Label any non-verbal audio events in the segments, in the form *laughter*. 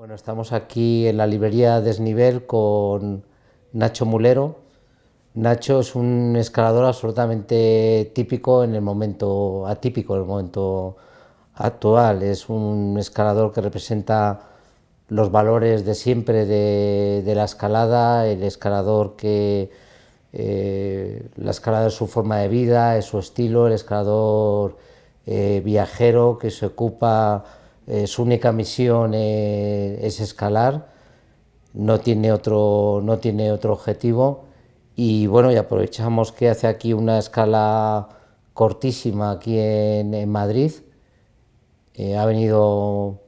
Bueno, estamos aquí en la librería Desnivel con Nacho Mulero. Nacho es un escalador absolutamente típico en el momento atípico, en el momento actual. Es un escalador que representa los valores de siempre de, la escalada, el escalador que eh, la escalada es su forma de vida, es su estilo, el escalador eh, viajero que se ocupa eh, su única misión eh, es escalar, no tiene, otro, no tiene otro objetivo y bueno, y aprovechamos que hace aquí una escala cortísima aquí en, Madrid. Eh, ha venido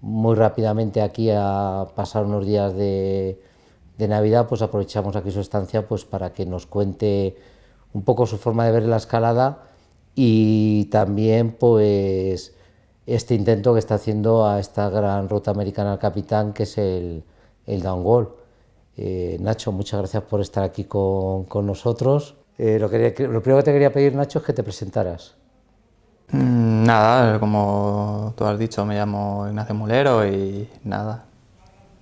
muy rápidamente aquí a pasar unos días de, de Navidad, pues aprovechamos aquí su estancia pues para que nos cuente un poco su forma de ver la escalada y también pues este intento que está haciendo a esta gran ruta americana al capitán, que es el, el downwall. Eh, Nacho, muchas gracias por estar aquí con, nosotros. Eh, lo, quería, lo, primero que te quería pedir, Nacho, es que te presentaras. Mm, nada, como tú has dicho, me llamo Ignacio Mulero y nada,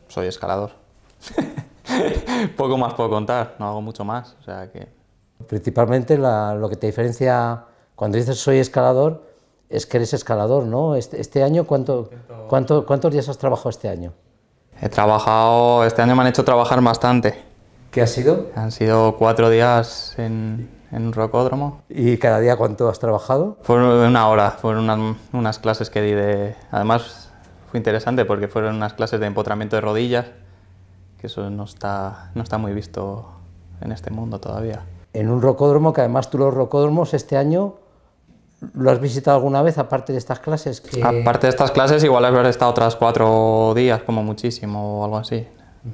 soy escalador. *laughs* poco más puedo contar, no hago mucho más. O sea que... Principalmente lo que te diferencia, cuando dices soy escalador, es que eres escalador, ¿no? Este, este, año, ¿cuánto, cuánto, ¿cuántos días has trabajado este año? He trabajado, este año me han hecho trabajar bastante. ¿Qué ha sido? Han sido cuatro días en, en un rocódromo. ¿Y cada día cuánto has trabajado? Fueron una hora, fueron unas, clases que di de... Además fue interesante porque fueron unas clases de empotramiento de rodillas, que eso no está, no está muy visto en este mundo todavía. En un rocódromo, que además tú los rocódromos este año ¿Lo has visitado alguna vez aparte de estas clases? Que... Aparte de estas clases, igual haber estado otras cuatro días, como muchísimo, o algo así.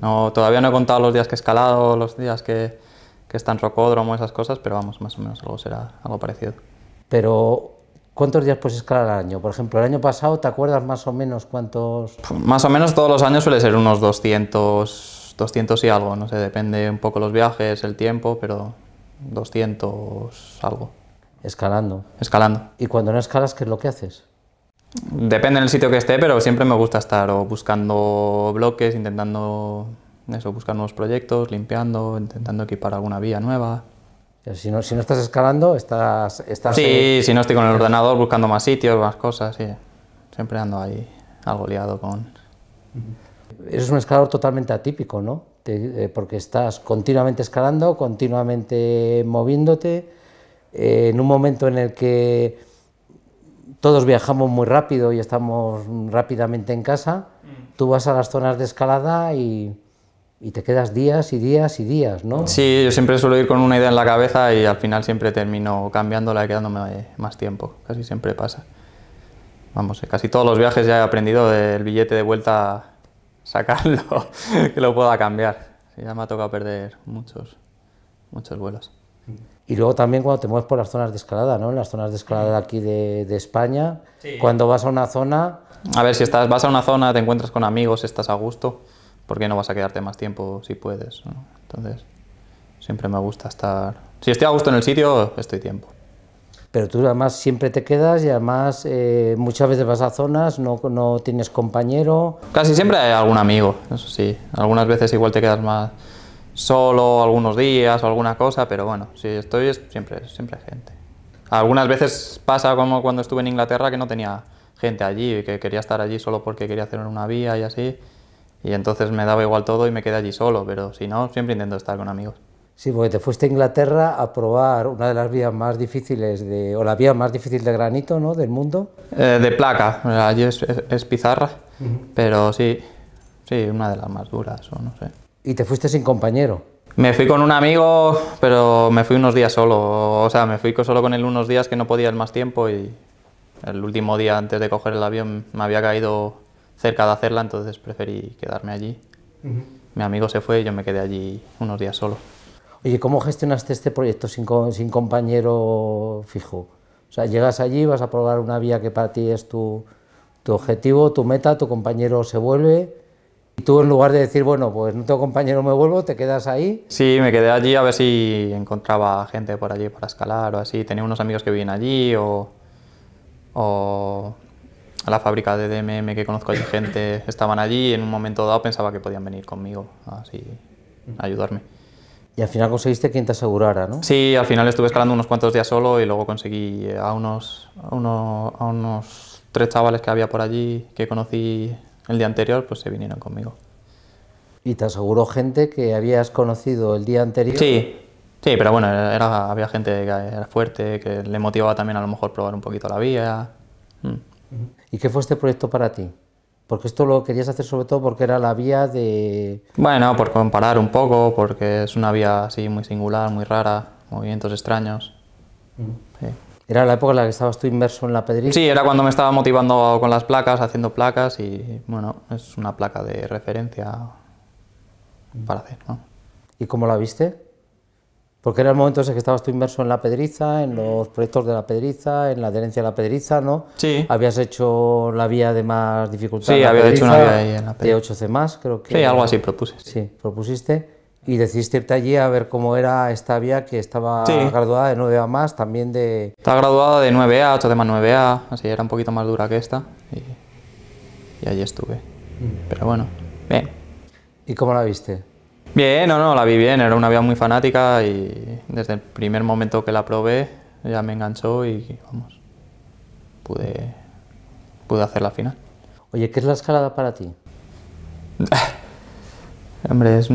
No, todavía no he contado los días que he escalado, los días que, que está en rocódromo, esas cosas, pero vamos, más o menos algo será algo parecido. Pero, ¿cuántos días puedes escalar al año? Por ejemplo, el año pasado, ¿te acuerdas más o menos cuántos...? más o menos todos los años suele ser unos 200, 200 y algo, no sé, depende un poco los viajes, el tiempo, pero 200 algo. Escalando. Escalando. ¿Y cuando no escalas, qué es lo que haces? Depende del sitio que esté, pero siempre me gusta estar o buscando bloques, intentando eso, buscar nuevos proyectos, limpiando, intentando equipar alguna vía nueva. Si no, si no estás escalando, estás... estás sí, si no estoy con el ordenador buscando más sitios, más cosas, sí. Siempre ando ahí algo liado con... Eres un escalador totalmente atípico, ¿no? Eh, porque estás continuamente escalando, continuamente moviéndote, eh, en un momento en el que todos viajamos muy rápido y estamos rápidamente en casa, mm. tú vas a las zonas de escalada y, te quedas días y días y días, ¿no? Sí, yo siempre suelo ir con una idea en la cabeza y al final siempre termino cambiándola y quedándome más tiempo, casi siempre pasa. Vamos, eh, casi todos los viajes ya he aprendido del billete de vuelta *laughs* sacarlo, que lo pueda cambiar. Ya me ha tocado perder muchos, muchos vuelos. Mm. Y luego también cuando te mueves por las zonas de escalada, ¿no? En las zonas de escalada aquí de, España, cuando vas a una zona... A ver, si estás, vas a una zona, te encuentras con amigos, estás a gusto, ¿por qué no vas a quedarte más tiempo si puedes? Entonces, siempre me gusta estar... Si estoy a gusto en el sitio, estoy tiempo. Pero tú además siempre te quedas y además eh, muchas veces vas a zonas, no, no tienes compañero... Casi siempre hay algún amigo, eso sí. Algunas veces igual te quedas más solo algunos días o alguna cosa, pero bueno, si estoy es siempre, siempre gente. Algunas veces pasa como cuando estuve en Inglaterra que no tenía gente allí, y que quería estar allí solo porque quería hacer una vía y así, y entonces me daba igual todo y me quedé allí solo, pero si no, siempre intento estar con amigos. Sí, porque te fuiste a Inglaterra a probar una de las vías más difíciles, de, o la vía más difícil de granito ¿no? del mundo. Eh, de placa, allí es, es, pizarra, pero sí, sí, una de las más duras, o no sé y te fuiste sin compañero. Me fui con un amigo, pero me fui unos días solo. O sea, me fui solo con él unos días que no podía ir más tiempo y el último día antes de coger el avión me había caído cerca de hacerla, entonces preferí quedarme allí. Mi amigo se fue y yo me quedé allí unos días solo. Oye, ¿cómo gestionaste este proyecto sin, compañero fijo? O sea, llegas allí, vas a probar una vía que para ti es tu objetivo, tu meta, tu compañero se vuelve y tú en lugar de decir, bueno, pues no tengo compañero, me vuelvo, te quedas ahí. Sí, me quedé allí a ver si encontraba gente por allí para escalar o así. Tenía unos amigos que vivían allí o, o a la fábrica de DMM que conozco hay gente, estaban allí y en un momento dado pensaba que podían venir conmigo, así, a ayudarme. Y al final conseguiste quien te asegurara, ¿no? Sí, al final estuve escalando unos cuantos días solo y luego conseguí a unos, a unos tres chavales que había por allí que conocí el día anterior pues se vinieron conmigo. ¿Y te aseguró gente que habías conocido el día anterior? Sí, sí, pero bueno, era, había gente que era fuerte, que le motivaba también a lo mejor probar un poquito la vía. Mm. ¿Y qué fue este proyecto para ti? Porque esto lo querías hacer sobre todo porque era la vía de... Bueno, por comparar un poco, porque es una vía así muy singular, muy rara, movimientos extraños. Mm. Era la época en la que estabas tú inmerso en la pedriza? Sí, era cuando me estaba motivando con las placas, haciendo placas y bueno, es una placa de referencia para hacer. ¿no? ¿Y cómo la viste? Porque era el momento ese que estabas tú inmerso en la pedriza, en los proyectos de la pedriza, en la adherencia a la pedriza, ¿no? Sí. Habías hecho la vía de más dificultad. Sí, había hecho una vía ahí en la pedriza. De 8C creo que. Sí, algo así propusiste. Sí, propusiste y decidiste irte allí a ver cómo era esta vía que estaba graduada de 9A más, también de... Estaba graduada de 9A, 8 de más 9A, así era un poquito más dura que esta y, allí estuve. Mm. Pero bueno, bien. ¿Y cómo la viste? Bien, no, no, la vi bien, era una vía muy fanática y desde el primer momento que la probé ya me enganchó y vamos, pude, pude hacer la final. Oye, ¿qué es la escalada para ti? *laughs* Hombre, es,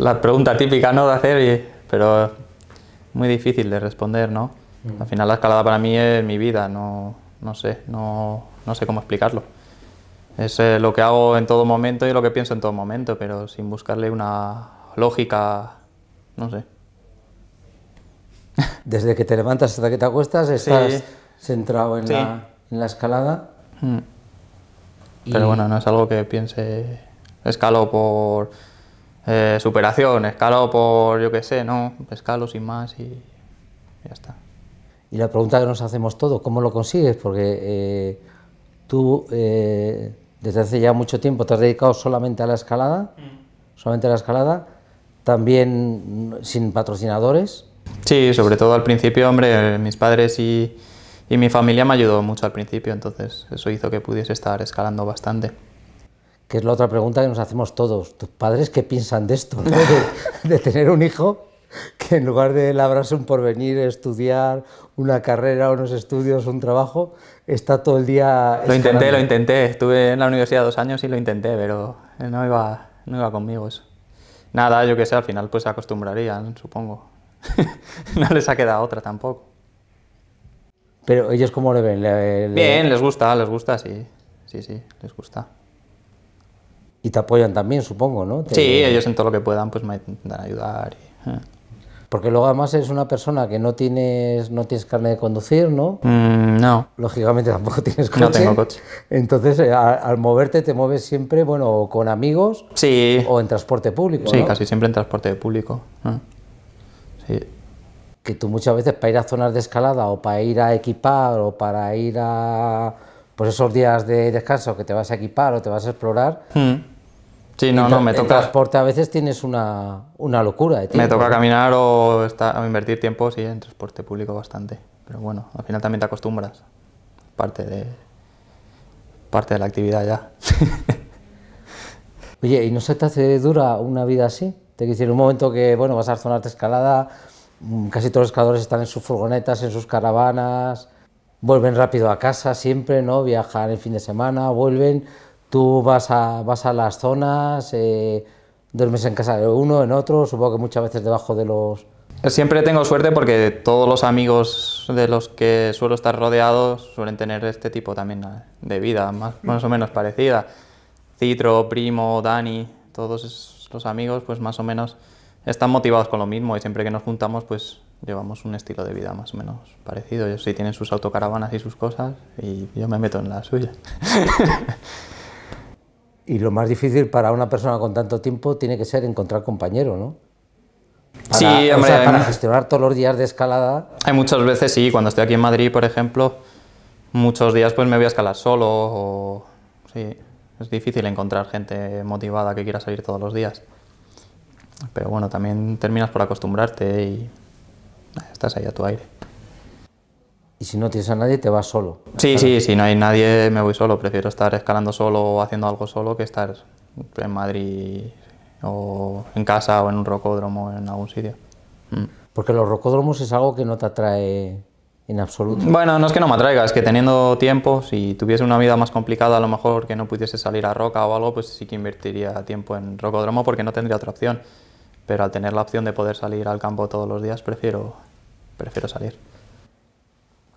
la pregunta típica ¿no? de hacer, pero muy difícil de responder, ¿no? Mm. Al final la escalada para mí es mi vida, no, sé, no, sé cómo explicarlo. Es eh, lo que hago en todo momento y lo que pienso en todo momento, pero sin buscarle una lógica, no sé. *laughs* Desde que te levantas hasta que te acuestas, estás centrado en, la, escalada. Mm. Pero bueno, no es algo que piense escalo por eh, superación, escalo por yo qué sé, ¿no? Escalo sin más y ya está. Y la pregunta que nos hacemos todos, ¿cómo lo consigues? Porque eh, tú eh, desde hace ya mucho tiempo te has dedicado solamente a la escalada, mm. solamente a la escalada, también sin patrocinadores. Sí, sobre todo al principio, hombre, mis padres y, y mi familia me ayudó mucho al principio, entonces eso hizo que pudiese estar escalando bastante que es la otra pregunta que nos hacemos todos. ¿Tus padres qué piensan de esto? De, tener un hijo que en lugar de labrarse un porvenir, estudiar una carrera, unos estudios, un trabajo, está todo el día... Lo intenté, lo intenté. Estuve en la universidad dos años y lo intenté, pero no iba, no iba conmigo eso. Nada, yo que sé, al final pues se acostumbrarían, supongo. *laughs* no les ha quedado otra tampoco. Pero ellos cómo lo ven? Bien, les gusta, les gusta, sí. Sí, sí, les gusta. Y te apoyan también, supongo, ¿no? Sí, ellos en todo lo que puedan pues me intentan ayudar. Eh. Porque luego además es una persona que no tienes, no tienes carne de conducir, ¿no? Mm, no. Lógicamente tampoco tienes coche. No tengo coche. Entonces, eh, al moverte te mueves siempre, bueno, con amigos. Sí. O en transporte público. Sí, casi siempre en transporte público. Eh. Sí. Que tú muchas veces para ir a zonas de escalada o para ir a equipar o para ir a pues esos días de descanso que te vas a equipar o te vas a explorar, mm. Sí, no, no, me toca. transporte a veces tienes una, locura. me toca caminar o, invertir tiempo, sí, en transporte público bastante. Pero bueno, al final también te acostumbras. Parte de, parte de la actividad ya. *laughs* Oye, ¿y no se te hace dura una vida así? Te quiero decir, un momento que, bueno, vas a zona de escalada, mm, casi todos los escaladores están en sus furgonetas, en sus caravanas, vuelven rápido a casa siempre, ¿no? Viajan el fin de semana, vuelven. Tú vas a, vas a las zonas, eh, duermes en casa de uno, en otro, supongo que muchas veces debajo de los... Siempre tengo suerte porque todos los amigos de los que suelo estar rodeados suelen tener este tipo también de vida, más, más o menos parecida. Citro, Primo, Dani, todos los amigos pues más o menos están motivados con lo mismo y siempre que nos juntamos pues llevamos un estilo de vida más o menos parecido. Ellos sí tienen sus autocaravanas y sus cosas y yo me meto en la suya. *laughs* Y lo más difícil para una persona con tanto tiempo tiene que ser encontrar compañero, ¿no? sí, hombre, o sea, para gestionar todos los días de escalada. Hay muchas veces, sí, cuando estoy aquí en Madrid, por ejemplo, muchos días pues me voy a escalar solo Sí, es difícil encontrar gente motivada que quiera salir todos los días. Pero bueno, también terminas por acostumbrarte y estás ahí a tu aire. Y si no tienes a nadie, te vas solo. Sí, sí, si no hay nadie, me voy solo. Prefiero estar escalando solo o haciendo algo solo que estar en Madrid o en casa o en un rocódromo en algún sitio. Mm. Porque los rocódromos es algo que no te atrae en absoluto. Bueno, no es que no me atraiga, es que teniendo tiempo, si tuviese una vida más complicada, a lo mejor que no pudiese salir a roca o algo, pues sí que invertiría tiempo en rocódromo porque no tendría otra opción. Pero al tener la opción de poder salir al campo todos los días, prefiero, prefiero salir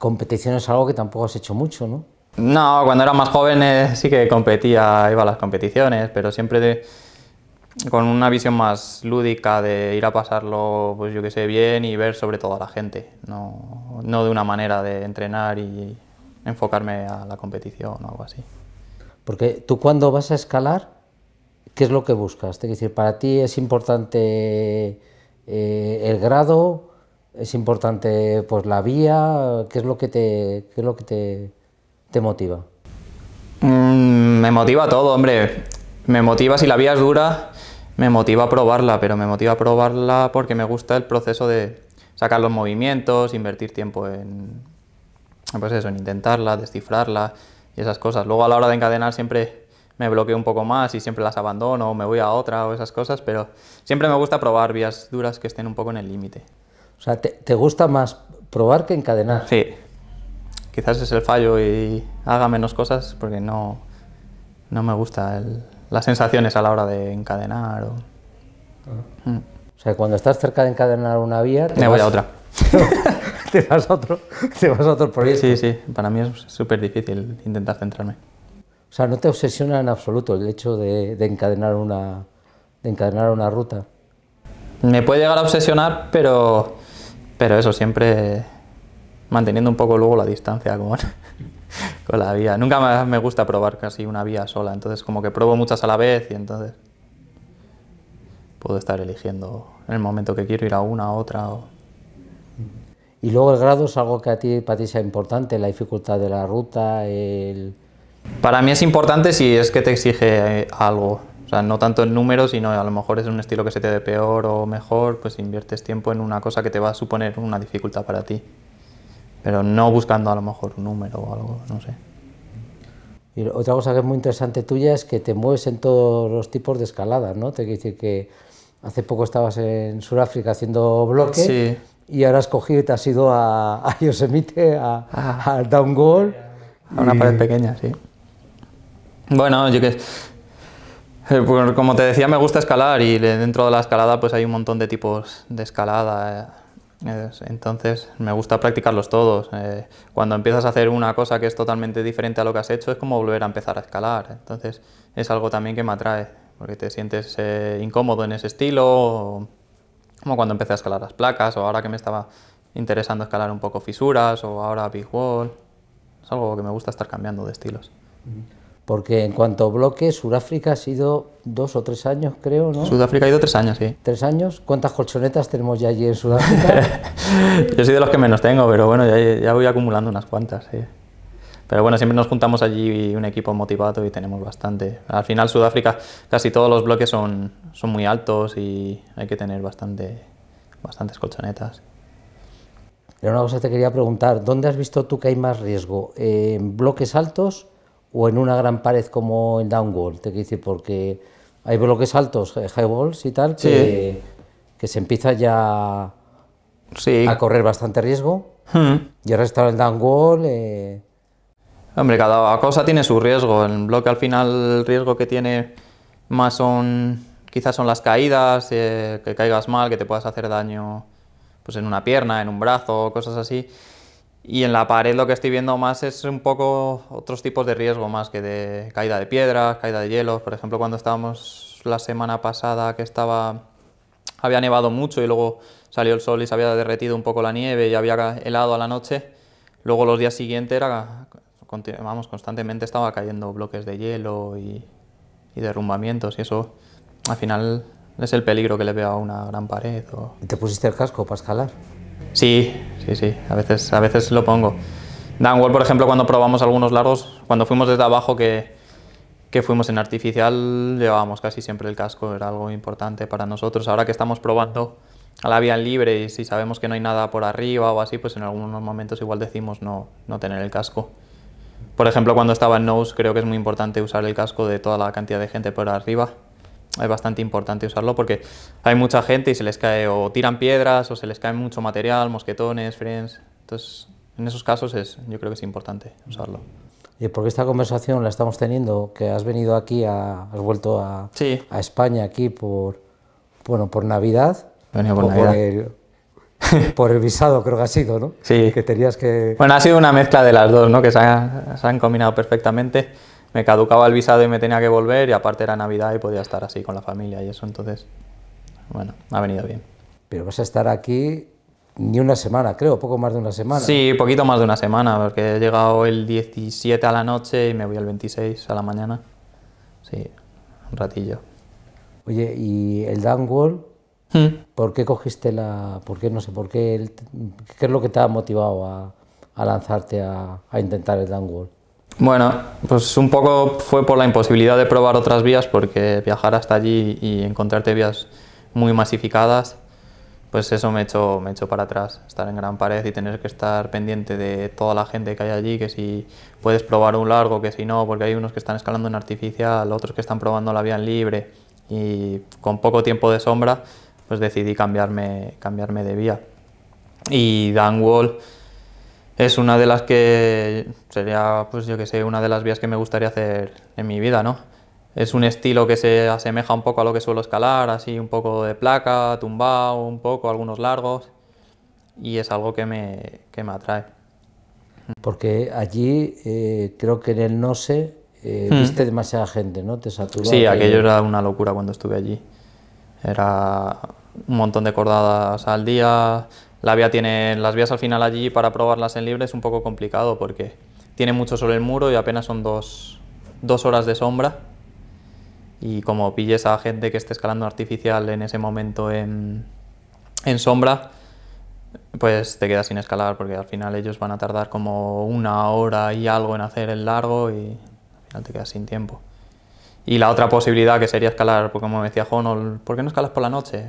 competición es algo que tampoco has hecho mucho, ¿no? No, cuando era más joven eh, sí que competía, iba a las competiciones, pero siempre con una visión más lúdica de ir a pasarlo, pues yo que sé, bien y ver sobre todo a la gente, no, de una manera de entrenar y enfocarme a la competición o algo así. Porque tú cuando vas a escalar, ¿qué es lo que buscas? decir, para ti es importante eh, el grado, es importante pues la vía, ¿qué es lo que te, lo que te, motiva? Mm, me motiva todo, hombre. Me motiva si la vía es dura, me motiva a probarla, pero me motiva a probarla porque me gusta el proceso de sacar los movimientos, invertir tiempo en, pues eso, en intentarla, descifrarla y esas cosas. Luego a la hora de encadenar siempre me bloqueo un poco más y siempre las abandono o me voy a otra o esas cosas, pero siempre me gusta probar vías duras que estén un poco en el límite. O sea, te, gusta más probar que encadenar. Sí. Quizás es el fallo y haga menos cosas porque no, no me gusta las sensaciones a la hora de encadenar. Ah. Mm. O... sea, cuando estás cerca de encadenar una vía... me voy a otra. *laughs* te, vas a otro, te vas a otro Sí, sí, para mí es súper difícil intentar centrarme. O sea, no te obsesiona en absoluto el hecho de, encadenar, una, de encadenar una ruta. Me puede llegar a obsesionar, pero pero eso, siempre manteniendo un poco luego la distancia con, *laughs* la vía. Nunca me gusta probar casi una vía sola, entonces como que pruebo muchas a la vez y entonces puedo estar eligiendo en el momento que quiero ir a una, a otra. Y luego el grado es algo que a ti, para ti sea importante, la dificultad de la ruta, el... Para mí es importante si es que te exige eh, algo. O sea, no tanto el número, sino a lo mejor es un estilo que se te dé peor o mejor, pues inviertes tiempo en una cosa que te va a suponer una dificultad para ti. Pero no buscando a lo mejor un número o algo, no sé. Y otra cosa que es muy interesante tuya es que te mueves en todos los tipos de escaladas, ¿no? Te quiero decir que hace poco estabas en Sudáfrica haciendo bloques, y ahora has cogido y te has ido a, Yosemite, a, ah. Down A una pared pequeña, sí. Bueno, yo que eh, como te decía, me gusta escalar y dentro de la escalada pues hay un montón de tipos de escalada. Eh, entonces me gusta practicarlos todos. Eh, cuando empiezas a hacer una cosa que es totalmente diferente a lo que has hecho es como volver a empezar a escalar. Entonces es algo también que me atrae, porque te sientes incómodo en ese estilo, como cuando empecé a escalar las placas o ahora que me estaba interesando escalar un poco fisuras o ahora big wall. Es algo que me gusta estar cambiando de estilos. Porque en cuanto a bloques, Sudáfrica ha sido dos o tres años, creo, ¿no? Sudáfrica ha ido tres años, sí. ¿Tres años? ¿Cuántas colchonetas tenemos ya allí en Sudáfrica? *laughs* Yo soy de los que menos tengo, pero bueno, ya, ya voy acumulando unas cuantas, sí. Pero bueno, siempre nos juntamos allí un equipo motivado y tenemos bastante. Al final Sudáfrica casi todos los bloques son, son muy altos y hay que tener bastante, bastantes colchonetas. Pero una cosa te quería preguntar, ¿dónde has visto tú que hay más riesgo? ¿En bloques altos o en una gran pared como el downwall, te quiero decir, porque hay bloques altos, eh, high walls y tal, que, que, se empieza ya a correr bastante riesgo. Hmm. Y ahora está el downwall. Eh, Hombre, cada cosa tiene su riesgo. El bloque al final, el riesgo que tiene más son, quizás son las caídas, eh, que caigas mal, que te puedas hacer daño pues en una pierna, en un brazo, cosas así. Y en la pared lo que estoy viendo más es un poco otros tipos de riesgo, más que de caída de piedras, caída de hielo, Por ejemplo, cuando estábamos la semana pasada que estaba había nevado mucho y luego salió el sol y se había derretido un poco la nieve y había helado a la noche. Luego los días siguientes era, vamos, constantemente estaba cayendo bloques de hielo y, derrumbamientos y eso al final es el peligro que le veo a una gran pared. ¿Te pusiste el casco para escalar? Sí, sí, sí, a veces, a veces lo pongo. Downward, por ejemplo, cuando probamos algunos largos, cuando fuimos desde abajo que, fuimos en artificial, llevábamos casi siempre el casco, era algo importante para nosotros. Ahora que estamos probando a la vía libre y si sabemos que no hay nada por arriba o así, pues en algunos momentos igual decimos no, no tener el casco. Por ejemplo, cuando estaba en Nose creo que es muy importante usar el casco de toda la cantidad de gente por arriba es bastante importante usarlo porque hay mucha gente y se les cae o tiran piedras o se les cae mucho material, mosquetones, friends. Entonces, en esos casos es, yo creo que es importante usarlo. Y porque esta conversación la estamos teniendo, que has venido aquí, has vuelto a, a España aquí por, bueno, por Navidad. Venido por, Navidad. *laughs* Por, el, visado creo que ha sido, ¿no? Sí. Que tenías que... Bueno, ha sido una mezcla de las dos, ¿no? Que se, se han combinado perfectamente me caducaba el visado y me tenía que volver y aparte era Navidad y podía estar así con la familia y eso, entonces, bueno, ha venido bien. Pero vas a estar aquí ni una semana, creo, poco más de una semana. Sí, poquito más de una semana, porque he llegado el 17 a la noche y me voy el 26 a la mañana. Sí, un ratillo. Oye, ¿y el Downwall? Hmm. ¿Por qué cogiste la...? ¿Por qué, no sé, por qué... ¿Qué es lo que te ha motivado a, lanzarte a, a intentar el Downwall? Bueno, pues un poco fue por la imposibilidad de probar otras vías, porque viajar hasta allí y encontrarte vías muy masificadas, pues eso me echó, me echó para atrás, estar en Gran Pared y tener que estar pendiente de toda la gente que hay allí, que si puedes probar un largo, que si no, porque hay unos que están escalando en artificial, otros que están probando la vía en libre, y con poco tiempo de sombra, pues decidí cambiarme, cambiarme de vía. Y Dan Wall es una de las que sería, pues yo que sé, una de las vías que me gustaría hacer en mi vida, ¿no? Es un estilo que se asemeja un poco a lo que suelo escalar, así un poco de placa, tumbado, un poco, algunos largos, y es algo que me, me atrae. Porque allí eh, creo que en el no sé eh, hmm. viste demasiada gente, ¿no? Te saturó. Sí, aquello era una locura cuando estuve allí. Era un montón de cordadas al día, la vía tiene, las vías al final allí para probarlas en libre es un poco complicado porque tiene mucho sobre el muro y apenas son dos, horas de sombra. Y como pilles a gente que esté escalando artificial en ese momento en, en sombra, pues te quedas sin escalar porque al final ellos van a tardar como una hora y algo en hacer el largo y al final te quedas sin tiempo. Y la otra posibilidad que sería escalar, porque como decía Jonol, ¿por qué no escalas por la noche?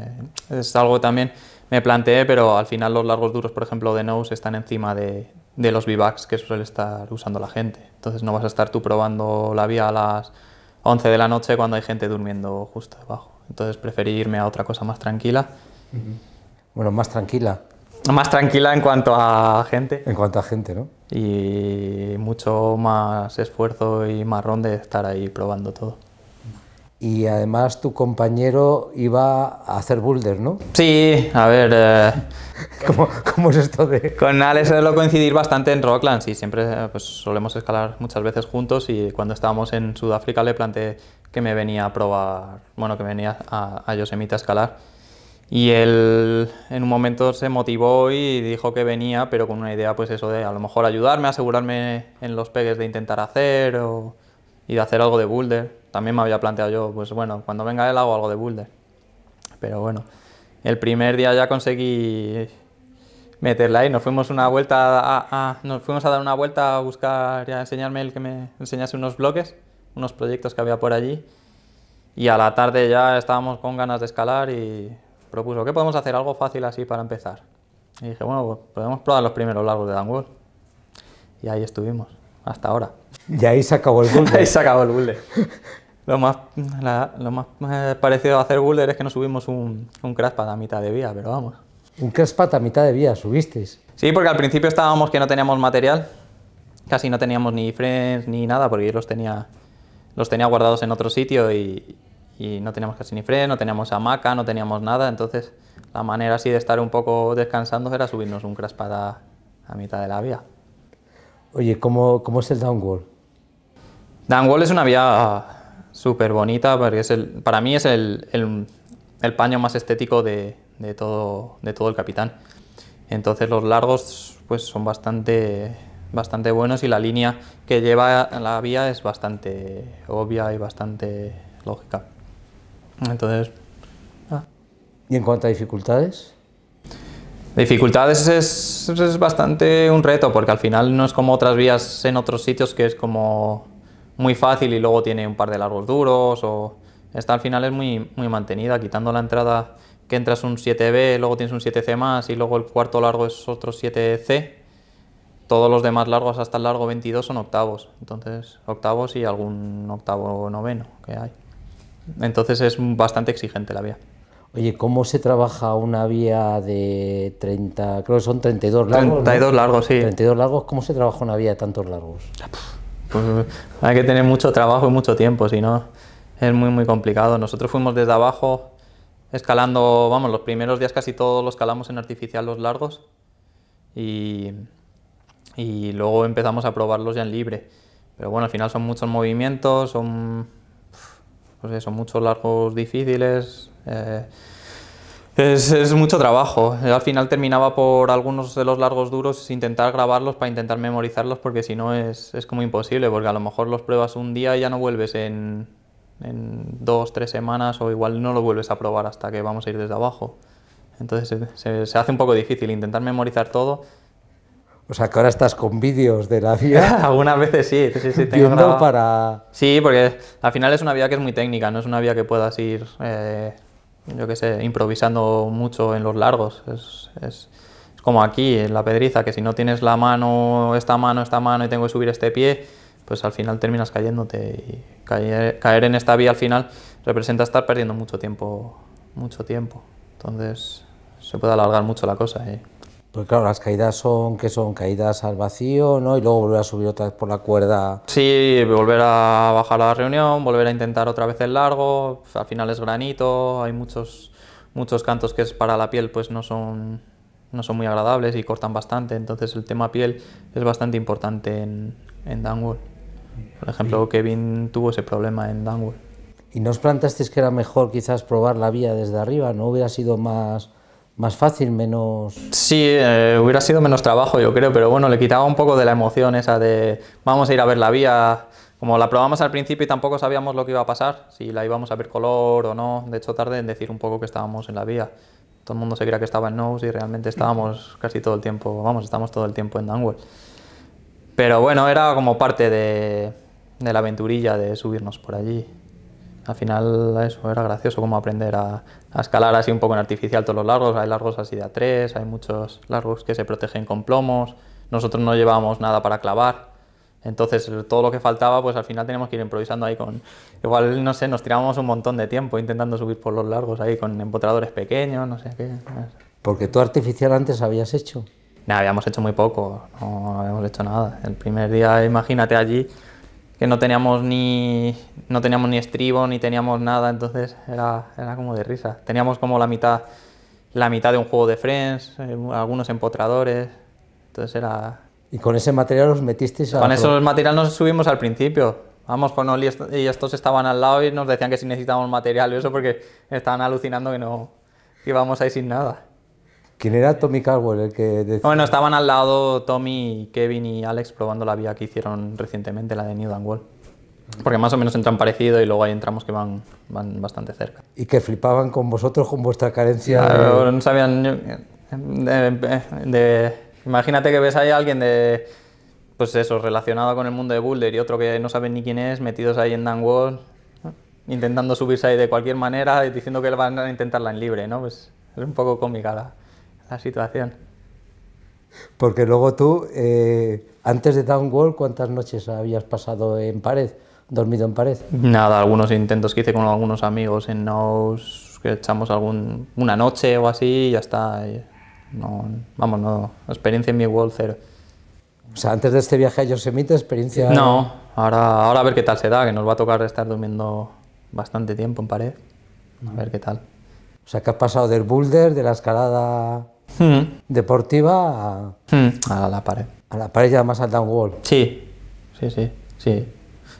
Es algo también me planteé, pero al final los largos duros, por ejemplo, de nose están encima de, los v que suele estar usando la gente. Entonces no vas a estar tú probando la vía a las 11 de la noche cuando hay gente durmiendo justo debajo. Entonces preferí irme a otra cosa más tranquila. Bueno, más tranquila. Más tranquila en cuanto a gente. En cuanto a gente, ¿no? Y mucho más esfuerzo y marrón de estar ahí probando todo y además tu compañero iba a hacer boulder, ¿no? Sí, a ver... Eh, *laughs* ¿Cómo, es esto de...? Con Alex lo coincidir bastante en Rockland, sí, siempre eh, pues, solemos escalar muchas veces juntos y cuando estábamos en Sudáfrica le planteé que me venía a probar, bueno, que venía a, a Yosemite a escalar y él en un momento se motivó y dijo que venía, pero con una idea pues eso de a lo mejor ayudarme, asegurarme en los pegues de intentar hacer o, y de hacer algo de boulder también me había planteado yo, pues bueno, cuando venga él hago algo de boulder. Pero bueno, el primer día ya conseguí meterla ahí. Nos fuimos una vuelta a, nos fuimos a dar una vuelta a buscar y a enseñarme el que me enseñase unos bloques, unos proyectos que había por allí. Y a la tarde ya estábamos con ganas de escalar y propuso, ¿qué podemos hacer? Algo fácil así para empezar. Y dije, bueno, pues podemos probar los primeros largos de Dan Y ahí estuvimos, hasta ahora. Y ahí se acabó el *laughs* bulle. ahí se acabó el bulle. *laughs* Lo más, lo más eh, parecido a hacer boulder es que nos subimos un, un a mitad de vía, pero vamos. ¿Un crashpad a mitad de vía subisteis? Sí, porque al principio estábamos que no teníamos material, casi no teníamos ni frames ni nada, porque los tenía, los tenía guardados en otro sitio y, no teníamos casi ni frames, no teníamos hamaca, no teníamos nada, entonces la manera así de estar un poco descansando era subirnos un crash a, mitad de la vía. Oye, ¿cómo, cómo es el downwall? Downwall es una vía súper bonita, porque es el, para mí es el, paño más estético de, todo, de todo el capitán. Entonces los largos pues, son bastante, bastante buenos y la línea que lleva la vía es bastante obvia y bastante lógica. Entonces... Ah. ¿Y en cuanto a dificultades? Dificultades es, es, bastante un reto, porque al final no es como otras vías en otros sitios que es como muy fácil y luego tiene un par de largos duros o esta al final es muy, muy mantenida, quitando la entrada que entras un 7B, luego tienes un 7C más y luego el cuarto largo es otro 7C. Todos los demás largos hasta el largo 22 son octavos, entonces octavos y algún octavo noveno que hay. Entonces es bastante exigente la vía. Oye, ¿cómo se trabaja una vía de 30, creo que son 32 largos? 32 largos, sí. 32 largos, ¿cómo se trabaja una vía de tantos largos? Pues, hay que tener mucho trabajo y mucho tiempo, si no es muy, muy complicado. Nosotros fuimos desde abajo escalando, vamos, los primeros días casi todos los escalamos en artificial los largos y, luego empezamos a probarlos ya en libre. Pero bueno, al final son muchos movimientos, son, pues muchos largos difíciles. Eh, es, mucho trabajo. al final terminaba por algunos de los largos duros intentar grabarlos para intentar memorizarlos porque si no es, como imposible, porque a lo mejor los pruebas un día y ya no vuelves en, en, dos, tres semanas o igual no lo vuelves a probar hasta que vamos a ir desde abajo. Entonces se, hace un poco difícil intentar memorizar todo. O sea que ahora estás con vídeos de la vía. *laughs* Algunas veces sí, sí, sí para... Sí, porque al final es una vía que es muy técnica, no es una vía que puedas ir... Eh, yo qué sé, improvisando mucho en los largos. Es, es, es, como aquí, en la pedriza, que si no tienes la mano, esta mano, esta mano y tengo que subir este pie, pues al final terminas cayéndote. Y caer, caer en esta vía al final representa estar perdiendo mucho tiempo, mucho tiempo. Entonces se puede alargar mucho la cosa. ¿eh? Pues claro, las caídas son, que son? Caídas al vacío, ¿no? Y luego volver a subir otra vez por la cuerda. Sí, volver a bajar a la reunión, volver a intentar otra vez el largo, al final es granito, hay muchos, muchos cantos que es para la piel, pues no son, no son muy agradables y cortan bastante, entonces el tema piel es bastante importante en, en Por ejemplo, Kevin tuvo ese problema en Dunwall. ¿Y nos plantasteis que era mejor quizás probar la vía desde arriba? ¿No hubiera sido más...? más fácil, menos... Sí, eh, hubiera sido menos trabajo yo creo, pero bueno, le quitaba un poco de la emoción esa de vamos a ir a ver la vía, como la probamos al principio y tampoco sabíamos lo que iba a pasar, si la íbamos a ver color o no, de hecho tarde en decir un poco que estábamos en la vía. Todo el mundo se creía que estaba en nose y realmente estábamos casi todo el tiempo, vamos, estamos todo el tiempo en Dunwell. Pero bueno, era como parte de, de la aventurilla de subirnos por allí al final eso era gracioso como aprender a, a escalar así un poco en artificial todos los largos, hay largos así de a tres... hay muchos largos que se protegen con plomos, nosotros no llevábamos nada para clavar, entonces todo lo que faltaba pues al final teníamos que ir improvisando ahí con, igual no sé, nos tirábamos un montón de tiempo intentando subir por los largos ahí con empotradores pequeños, no sé qué. Porque tú artificial antes habías hecho. No, habíamos hecho muy poco, no habíamos hecho nada. El primer día, imagínate allí, que no teníamos ni no teníamos ni estribo ni teníamos nada entonces era, era, como de risa teníamos como la mitad la mitad de un juego de Friends eh, algunos empotradores entonces era y con ese material os metisteis a con esos materiales nos subimos al principio vamos con Oli y estos estaban al lado y nos decían que si necesitábamos material y eso porque estaban alucinando que no íbamos ahí sin nada ¿Quién era Tommy Caldwell el que Bueno, estaban al lado Tommy, Kevin y Alex probando la vía que hicieron recientemente, la de New World. Porque más o menos entran parecido y luego hay entramos que van, van bastante cerca. Y que flipaban con vosotros, con vuestra carencia. no sabían. De, imagínate que ves ahí a alguien de. Pues eso, relacionado con el mundo de Boulder y otro que no saben ni quién es, metidos ahí en Dan intentando subirse ahí de cualquier manera, y diciendo que van a intentarla en libre, ¿no? Pues es un poco cómica la, la situación. Porque luego tú, eh, antes de Downwall, ¿cuántas noches habías pasado en pared? ¿Dormido en pared? Nada, algunos intentos que hice con algunos amigos en Nos, que echamos algún, una noche o así y ya está. no, vamos, no, experiencia en mi Wall cero. O sea, antes de este viaje a Yosemite, experiencia... No, ahora, ahora a ver qué tal se da, que nos va a tocar estar durmiendo bastante tiempo en pared. A ver qué tal. O sea, que has pasado del boulder, de la escalada Hmm. deportiva hmm. a, la pared. A la pared ya más al downwall. Sí, sí, sí, sí.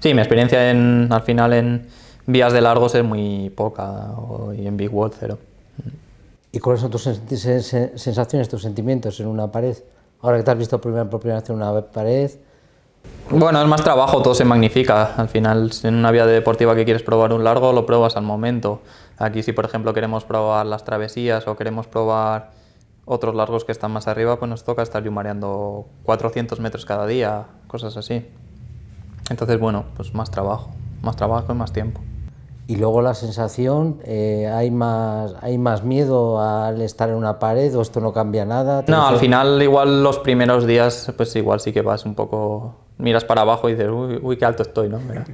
Sí, mi experiencia al final en vías de largos es muy poca y en big wall cero. ¿Y cuáles son tus sensaciones, tus sentimientos en una pared? Ahora que te has visto por primera vez en una pared, bueno, es más trabajo, todo se magnifica. Al final, en una vía deportiva que quieres probar un largo, lo pruebas al momento. Aquí si, por ejemplo, queremos probar las travesías o queremos probar otros largos que están más arriba, pues nos toca estar yumareando 400 metros cada día, cosas así. Entonces, bueno, pues más trabajo, más trabajo y más tiempo. Y luego la sensación, eh, hay, más, ¿hay más miedo al estar en una pared o esto no cambia nada? No, al final igual los primeros días, pues igual sí que vas un poco, miras para abajo y dices, uy, qué alto estoy, ¿no? Pero,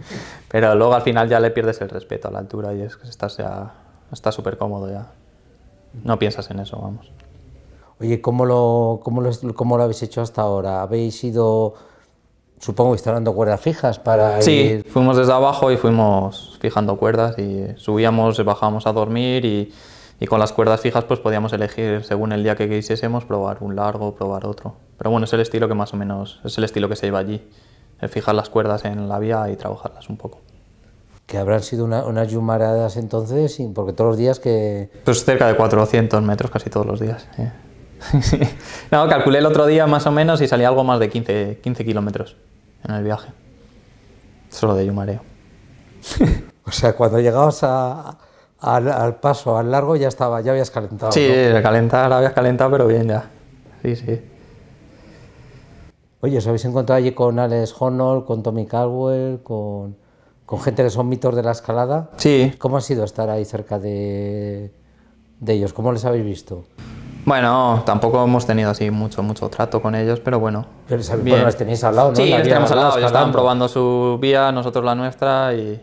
pero, luego al final ya le pierdes el respeto a la altura y es que estás ya, estás súper cómodo ya. No piensas en eso, vamos oye, ¿cómo lo, cómo lo, cómo lo habéis hecho hasta ahora? ¿Habéis ido, supongo, instalando cuerdas fijas para Sí, fuimos desde abajo y fuimos fijando cuerdas y subíamos, bajábamos a dormir y, y con las cuerdas fijas pues podíamos elegir según el día que quisiésemos probar un largo, probar otro. Pero bueno, es el estilo que más o menos, es el estilo que se lleva allí, fijar las cuerdas en la vía y trabajarlas un poco que habrán sido unas yumaradas entonces, porque todos los días que... Pues cerca de 400 metros casi todos los días. *laughs* no, calculé el otro día más o menos y salía algo más de 15, 15 kilómetros en el viaje. Solo de Yumareo. *laughs* o sea, cuando llegabas al, paso, al largo, ya estaba, ya habías calentado. Sí, la habías calentado, pero bien ya. Sí, sí. Oye, ¿os habéis encontrado allí con Alex Honnold, con Tommy Caldwell, con, gente que son mitos de la escalada? Sí. ¿Cómo ha sido estar ahí cerca de, de ellos? ¿Cómo les habéis visto? Bueno, tampoco hemos tenido así mucho, mucho trato con ellos, pero bueno. Pero les tenéis al lado, ¿no? Sí, les tenemos al lado, Ya estaban probando su vía, nosotros la nuestra y,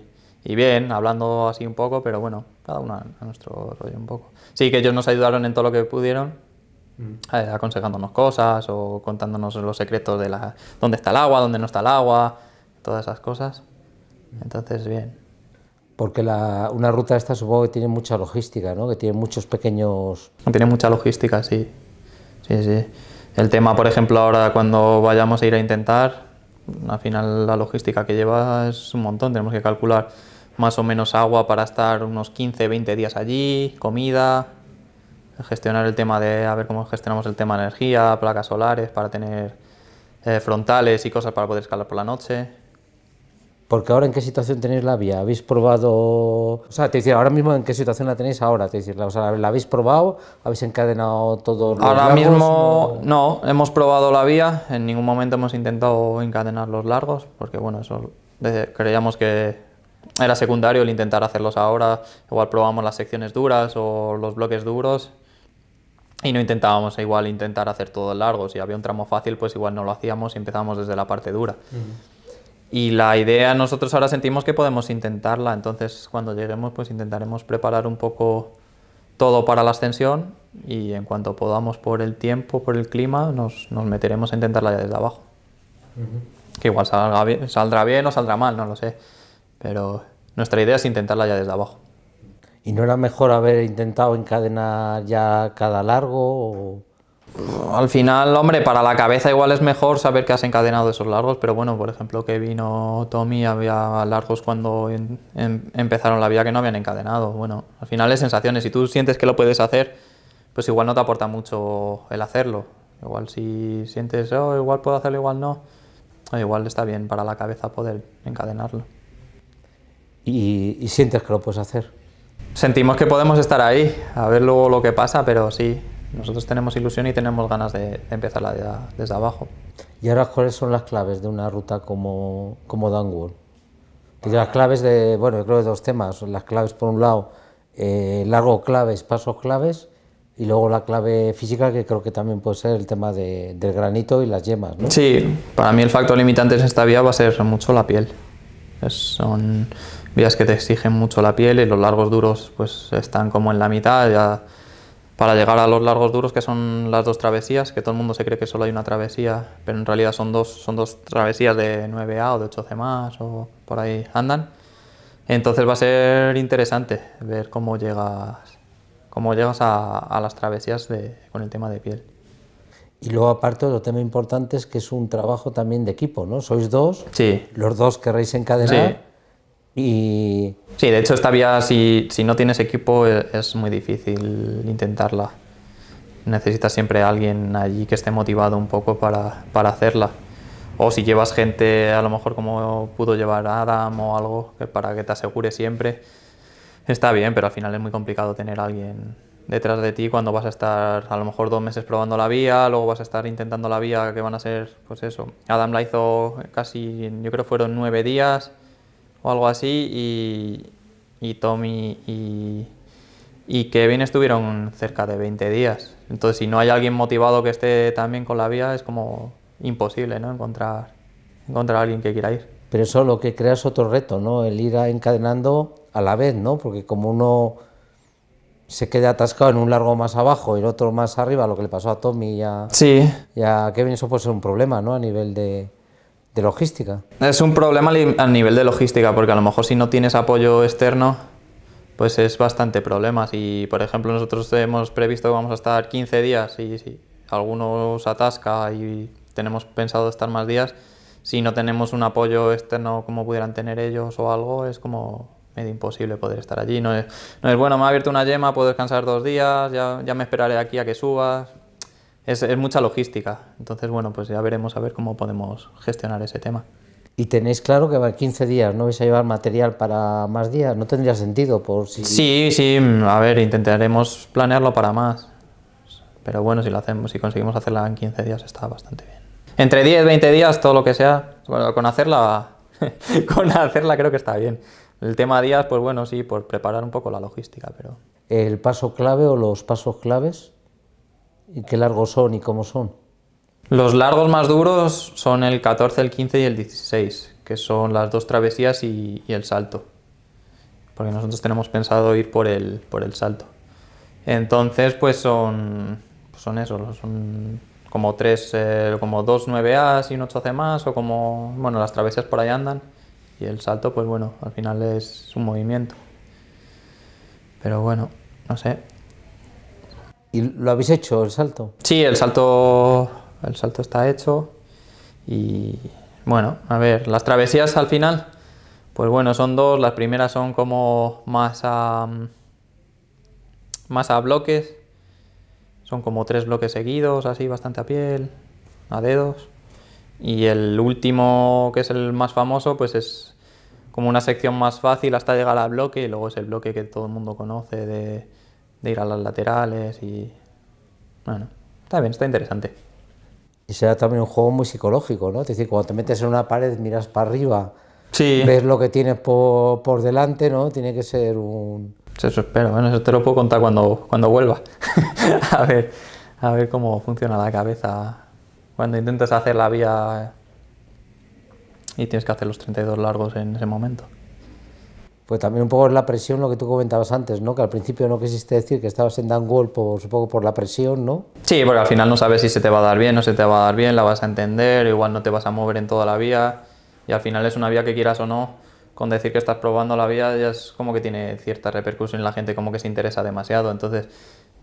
bien, hablando así un poco, pero bueno, cada uno a, nuestro rollo un poco. Sí, que ellos nos ayudaron en todo lo que pudieron, mm. eh, aconsejándonos cosas o contándonos los secretos de la, dónde está el agua, dónde no está el agua, todas esas cosas. Mm. Entonces, bien. Porque una ruta esta supongo que tiene mucha logística, ¿no? Que tiene muchos pequeños... Tiene mucha logística, sí. Sí, sí. El tema, por ejemplo, ahora cuando vayamos a ir a intentar, al final la logística que lleva es un montón. Tenemos que calcular más o menos agua para estar unos 15, 20 días allí, comida, gestionar el tema de, a ver cómo gestionamos el tema de energía, placas solares para tener eh, frontales y cosas para poder escalar por la noche. Porque ahora en qué situación tenéis la vía, habéis probado, o sea, te decía, ahora mismo en qué situación la tenéis ahora, te decir, la habéis probado, habéis encadenado todo. Los ahora mismo no... hemos probado la vía, en ningún momento hemos intentado encadenar los largos, porque bueno, eso creíamos que era secundario el intentar hacerlos ahora, igual probamos las secciones duras o los bloques duros y no intentábamos igual intentar hacer todo largo, si había un tramo fácil pues igual no lo hacíamos y empezábamos desde la parte dura. Y la idea nosotros ahora sentimos que podemos intentarla, entonces cuando lleguemos pues intentaremos preparar un poco todo para la ascensión y en cuanto podamos por el tiempo, por el clima, nos, nos meteremos a intentarla ya desde abajo. Que igual salga saldrá bien o saldrá mal, no lo sé, pero nuestra idea es intentarla ya desde abajo. ¿Y no era mejor haber intentado encadenar ya cada largo? O al final, hombre, para la cabeza igual es mejor saber que has encadenado esos largos, pero bueno, por ejemplo, que vino Tommy, había largos cuando empezaron la vía que no habían encadenado. Bueno, al final es sensaciones. Si tú sientes que lo puedes hacer, pues igual no te aporta mucho el hacerlo. Igual si sientes, oh, igual puedo hacerlo, igual no, eh, igual está bien para la cabeza poder encadenarlo. y, y sientes que lo puedes hacer? Sentimos que podemos estar ahí, a ver luego lo que pasa, pero sí, nosotros tenemos ilusión y tenemos ganas de, de empezarla desde abajo. ¿Y ahora cuáles son las claves de una ruta como, como las claves de, bueno, yo creo de dos temas. Las claves, por un lado, eh, largo claves, pasos claves, y luego la clave física, que creo que también puede ser el tema del granito y las yemas. Sí, para mí el factor limitante en esta vía va a ser mucho la piel. Es, son vías que te exigen mucho la piel y los largos duros pues están como en la mitad. Ya, para llegar a los largos duros que son las dos travesías, que todo el mundo se cree que solo hay una travesía, pero en realidad son dos, son dos travesías de 9A o de 8C más o por ahí andan. Entonces va a ser interesante ver cómo llegas, cómo llegas a, las travesías con el tema de piel. Y luego aparte otro tema importante es que es un trabajo también de equipo, ¿no? Sois dos, sí. los dos querréis encadenar. Sí y... Sí, de hecho esta vía si, si no tienes equipo e, es muy difícil intentarla. Necesitas siempre a alguien allí que esté motivado un poco para, para, hacerla. O si llevas gente, a lo mejor como pudo llevar Adam o algo, para que te asegure siempre, está bien, pero al final es muy complicado tener a alguien detrás de ti cuando vas a estar a lo mejor dos meses probando la vía, luego vas a estar intentando la vía que van a ser, pues eso. Adam la hizo casi, yo creo fueron nueve días, o algo así y, Tommy y, y Kevin estuvieron cerca de 20 días. Entonces, si no hay alguien motivado que esté también con la vía, es como imposible ¿no? encontrar, encontrar a alguien que quiera ir. Pero eso lo que crea es otro reto, ¿no? El ir encadenando a la vez, ¿no? Porque como uno se queda atascado en un largo más abajo y el otro más arriba, lo que le pasó a Tommy y a, sí. Kevin, eso puede ser un problema, ¿no? A nivel de logística. Es un problema al nivel de logística, porque a lo mejor si no tienes apoyo externo, pues es bastante problema. Si, por ejemplo, nosotros hemos previsto que vamos a estar 15 días y si algunos atasca y tenemos pensado estar más días, si no tenemos un apoyo externo como pudieran tener ellos o algo, es como medio imposible poder estar allí. No es, bueno, me ha abierto una yema, puedo descansar dos días, ya, ya me esperaré aquí a que subas, es, mucha logística. Entonces, bueno, pues ya veremos a ver cómo podemos gestionar ese tema. Y tenéis claro que va 15 días, no vais a llevar material para más días, no tendría sentido por si... Sí, sí, a ver, intentaremos planearlo para más. Pero bueno, si lo hacemos, si conseguimos hacerla en 15 días está bastante bien. Entre 10, 20 días, todo lo que sea, bueno, con hacerla, *laughs* con hacerla creo que está bien. El tema días, pues bueno, sí, por preparar un poco la logística, pero... ¿El paso clave o los pasos claves? y qué largos son y cómo son? Los largos más duros son el 14, el 15 y el 16, que son las dos travesías y, el salto. Porque nosotros tenemos pensado ir por el, por el salto. Entonces, pues son, son eso, son como tres, eh, como dos 9As y un 8C más, o como, bueno, las travesías por ahí andan. Y el salto, pues bueno, al final es un movimiento. Pero bueno, no sé, ¿Y lo habéis hecho el salto? Sí, el eh, salto, el salto está hecho y bueno, a ver, las travesías al final, pues bueno, son dos, las primeras son como más a, mm, más a bloques, son como tres bloques seguidos, así bastante a piel, a dedos, y el último, que es el más famoso, pues es como una sección más fácil hasta llegar al bloque y luego es el bloque que todo el mundo conoce de de ir a las laterales y... Bueno, está bien, está interesante. Y será también un juego muy psicológico, ¿no? Es decir, cuando te metes en una pared, miras para arriba, ves lo que tienes por, por delante, ¿no? Tiene que ser un... Pues eso espero, bueno, eso te lo puedo contar cuando, cuando vuelva. *laughs* a, ver, a ver cómo funciona la cabeza cuando intentas hacer la vía y tienes que hacer los 32 largos en ese momento pues también un poco es la presión, lo que tú comentabas antes, ¿no? Que al principio no quisiste decir que estabas en Dan por, supongo por la presión, ¿no? Sí, porque al final no sabes si se te va a dar bien, no se te va a dar bien, la vas a entender, igual no te vas a mover en toda la vía, y al final es una vía que quieras o no, con decir que estás probando la vía ya es como que tiene cierta repercusión en la gente, como que se interesa demasiado, entonces...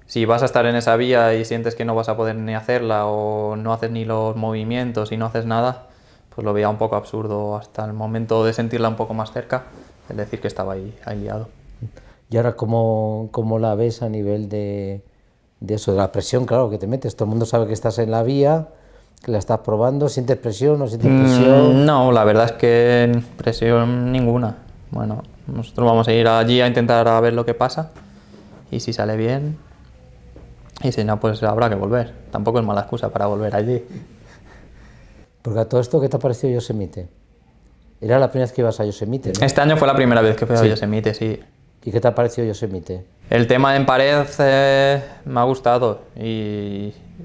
Si vas a estar en esa vía y sientes que no vas a poder ni hacerla o no haces ni los movimientos y no haces nada, pues lo veía un poco absurdo hasta el momento de sentirla un poco más cerca es decir, que estaba ahí, ahí liado. ¿Y ahora cómo, cómo, la ves a nivel de, de eso, de la presión, claro, que te metes? Todo el mundo sabe que estás en la vía, que la estás probando, ¿sientes presión o no sientes mm, presión? No, la verdad es que presión ninguna. Bueno, nosotros vamos a ir allí a intentar a ver lo que pasa y si sale bien y si no, pues habrá que volver. Tampoco es mala excusa para volver allí. Porque a todo esto, ¿qué te ha parecido Yosemite? Era la primera vez que ibas a Yosemite. Este año fue la primera vez que fui a Yosemite, sí. ¿Y qué te ha parecido Yosemite? El tema en pared eh, me ha gustado,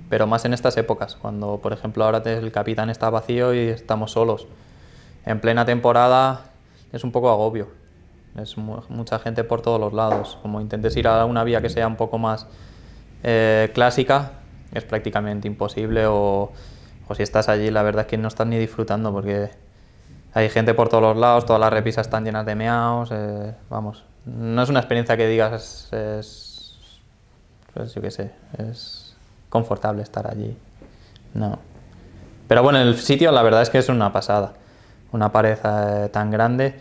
pero más en estas épocas, cuando por ejemplo ahora el capitán está vacío y estamos solos. En plena temporada es un poco agobio, es mucha gente por todos los lados. Como intentes ir a una vía que sea un poco más eh, clásica, es prácticamente imposible o, o si estás allí la verdad es que no estás ni disfrutando porque hay gente por todos los lados, todas las repisas están llenas de meaos, eh, vamos. No es una experiencia que digas, es, pues yo qué sé, es confortable estar allí. No. Pero bueno, el sitio la verdad es que es una pasada. Una pared eh, tan grande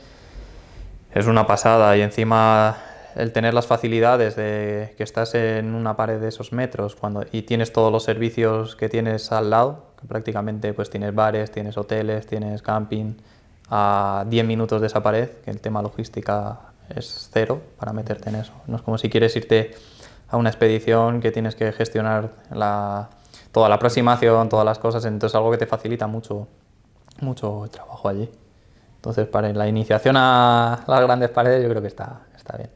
es una pasada y encima el tener las facilidades de que estás en una pared de esos metros cuando, y tienes todos los servicios que tienes al lado, que prácticamente pues tienes bares, tienes hoteles, tienes camping, a 10 minutos de esa pared, que el tema logística es cero para meterte en eso. No es como si quieres irte a una expedición que tienes que gestionar la, toda la aproximación, todas las cosas, entonces algo que te facilita mucho, mucho el trabajo allí. Entonces, para la iniciación a las grandes paredes yo creo que está, está bien.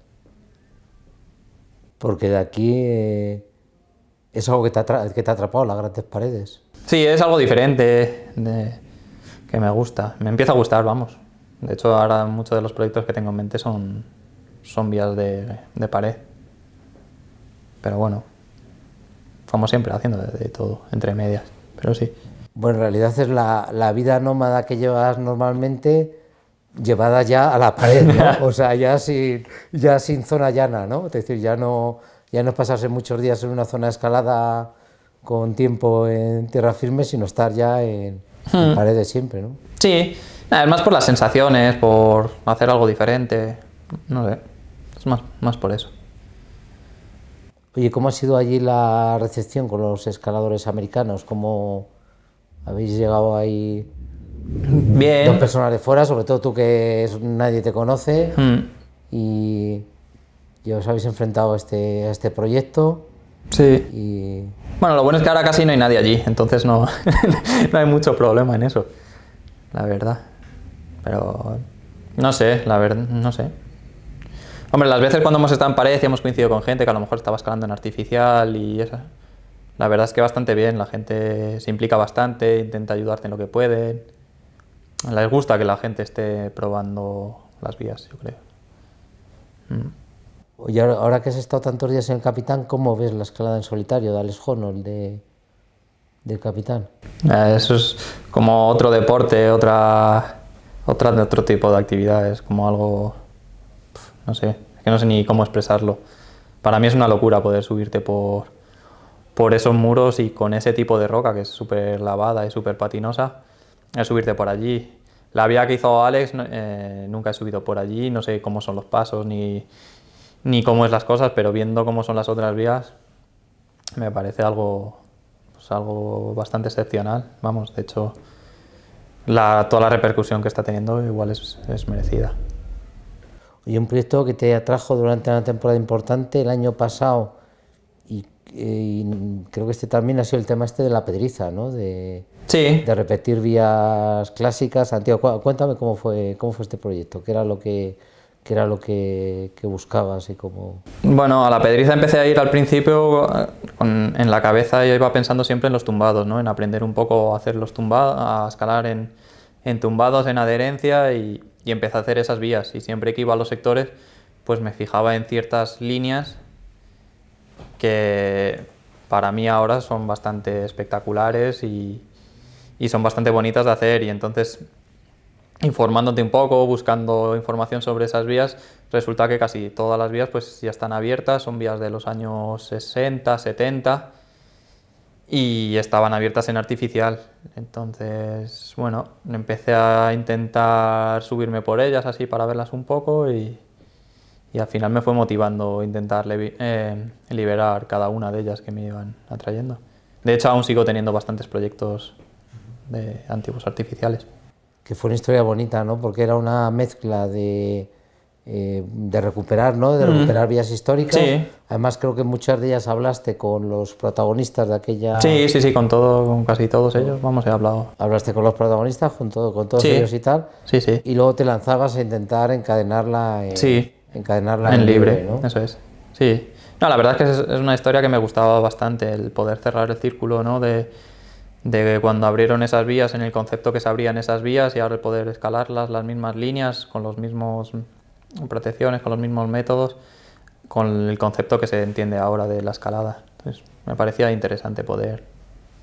Porque de aquí eh, es algo que te, ha atrapado, las grandes paredes. Sí, es algo diferente que me gusta. Me empieza a gustar, vamos. De hecho, ahora muchos de los proyectos que tengo en mente son, son vías de, pared. Pero bueno, como siempre, haciendo de, todo, entre medias. Pero sí. Bueno, en realidad es la, vida nómada que llevas normalmente llevada ya a la pared, *laughs* o sea, ya sin, ya sin zona llana, ¿no? Es decir, ya no, ya no es pasarse muchos días en una zona escalada con tiempo en tierra firme, sino estar ya en, Hmm. Parece siempre, ¿no? Sí, es más por las sensaciones, por hacer algo diferente, no sé, es más, más por eso. Oye, ¿cómo ha sido allí la recepción con los escaladores americanos? ¿Cómo habéis llegado ahí? Bien. Dos personas de fuera, sobre todo tú que nadie te conoce. Hmm. Y, ya os habéis enfrentado a este, a este proyecto. Sí. Y... Bueno, lo bueno es que ahora casi no hay nadie allí, entonces no, *laughs* no hay mucho problema en eso, la verdad. Pero no sé, la verdad, no sé. Hombre, las veces cuando hemos estado en pared y hemos coincidido con gente que a lo mejor estaba escalando en artificial y esa. La verdad es que bastante bien, la gente se implica bastante, intenta ayudarte en lo que puede, Les gusta que la gente esté probando las vías, yo creo. Mm. Y ahora, que has estado tantos días en el Capitán, ¿cómo ves la escalada en solitario de Alex Honnold, de, del Capitán? Eh, eso es como otro deporte, otra, otra, otro tipo de actividades, como algo, no sé, que no sé ni cómo expresarlo. Para mí es una locura poder subirte por, por esos muros y con ese tipo de roca que es súper lavada y súper patinosa, es subirte por allí. La vía que hizo Alex, eh, nunca he subido por allí, no sé cómo son los pasos ni ni cómo es las cosas, pero viendo cómo son las otras vías, me parece algo, pues algo bastante excepcional. Vamos, de hecho, toda la repercusión que está teniendo igual es, merecida. Y un proyecto que te atrajo durante una temporada importante el año pasado eh, y, creo que este también ha sido el tema este de la pedriza, ¿no? De, de repetir vías clásicas. Santiago, cuéntame cómo fue, cómo fue este proyecto, qué era lo que que era lo que, que, buscaba, así como... Bueno, a la pedriza empecé a ir al principio eh, con, en la cabeza, yo iba pensando siempre en los tumbados, ¿no? en aprender un poco a hacer los tumbados, a escalar en, en tumbados, en adherencia y, y, empecé a hacer esas vías. Y siempre que iba a los sectores, pues me fijaba en ciertas líneas que para mí ahora son bastante espectaculares y, y son bastante bonitas de hacer y entonces informándote un poco, buscando información sobre esas vías, resulta que casi todas las vías pues ya están abiertas, son vías de los años 60, 70 y estaban abiertas en artificial. Entonces, bueno, empecé a intentar subirme por ellas así para verlas un poco y, al final me fue motivando intentar eh, liberar cada una de ellas que me iban atrayendo. De hecho, aún sigo teniendo bastantes proyectos de antiguos artificiales que fue una historia bonita, ¿no? Porque era una mezcla de, eh, de recuperar, ¿no? De recuperar vías históricas. Además, creo que muchas de ellas hablaste con los protagonistas de aquella. Sí, sí, sí, con todo, con casi todos ellos, vamos, he hablado. Hablaste con los protagonistas, con, todo, con todos ellos y tal. Sí, sí. Y luego te lanzabas a intentar encadenarla en, en, libre, ¿no? Eso es. Sí. No, la verdad es que es, una historia que me gustaba bastante, el poder cerrar el círculo, ¿no? De, de cuando abrieron esas vías, en el concepto que se abrían esas vías y ahora el poder escalarlas, las mismas líneas, con los mismos protecciones, con los mismos métodos, con el concepto que se entiende ahora de la escalada. Entonces, me parecía interesante poder,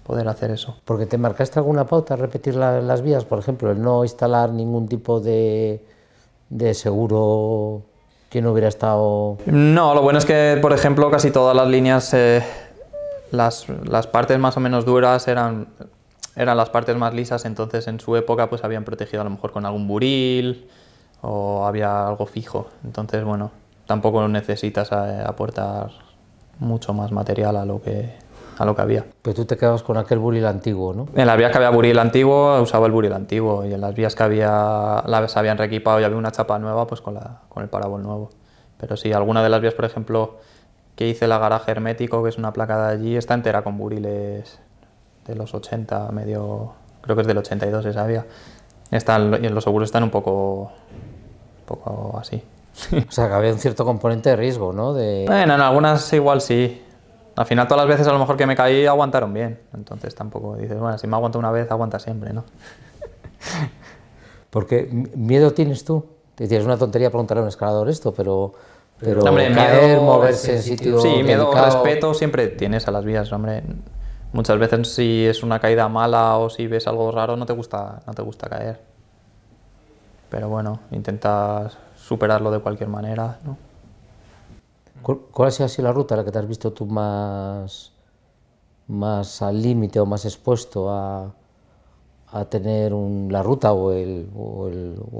poder hacer eso. Porque te marcaste alguna pauta, repetir las vías, por ejemplo, el no instalar ningún tipo de, seguro que no hubiera estado... No, lo bueno es que, por ejemplo, casi todas las líneas las, partes más o menos duras eran, eran las partes más lisas, entonces en su época pues habían protegido a lo mejor con algún buril o había algo fijo. Entonces, bueno, tampoco necesitas eh, aportar mucho más material a lo que a lo que había. Pero tú te quedabas con aquel buril antiguo, ¿no? En las vías que había buril antiguo, usaba el buril antiguo. Y en las vías que había, las habían reequipado y había una chapa nueva, pues con, la, con el parabol nuevo. Pero si alguna de las vías, por ejemplo, que hice la garaje hermético, que es una placa de allí, está entera con buriles de los 80, medio, creo que es del 82 esa vía. en los seguros están un poco, un poco así. *laughs* o sea, que había un cierto componente de riesgo, ¿no? De... Bueno, en algunas igual sí. Al final todas las veces a lo mejor que me caí aguantaron bien. Entonces tampoco dices, bueno, si me aguanta una vez, aguanta siempre, ¿no? *laughs* Porque miedo tienes tú. es tienes una tontería preguntarle a un escalador esto, pero pero caer, miedo, moverse en sitio. Sí, miedo respeto siempre tienes a las vías, hombre. Muchas veces si es una caída mala o si ves algo raro no te gusta, no te gusta caer. Pero bueno, intentas superarlo de cualquier manera, ¿Cuál, ha sido así la ruta la que te has visto tú más, más al límite o más expuesto a, a tener la ruta o o el, o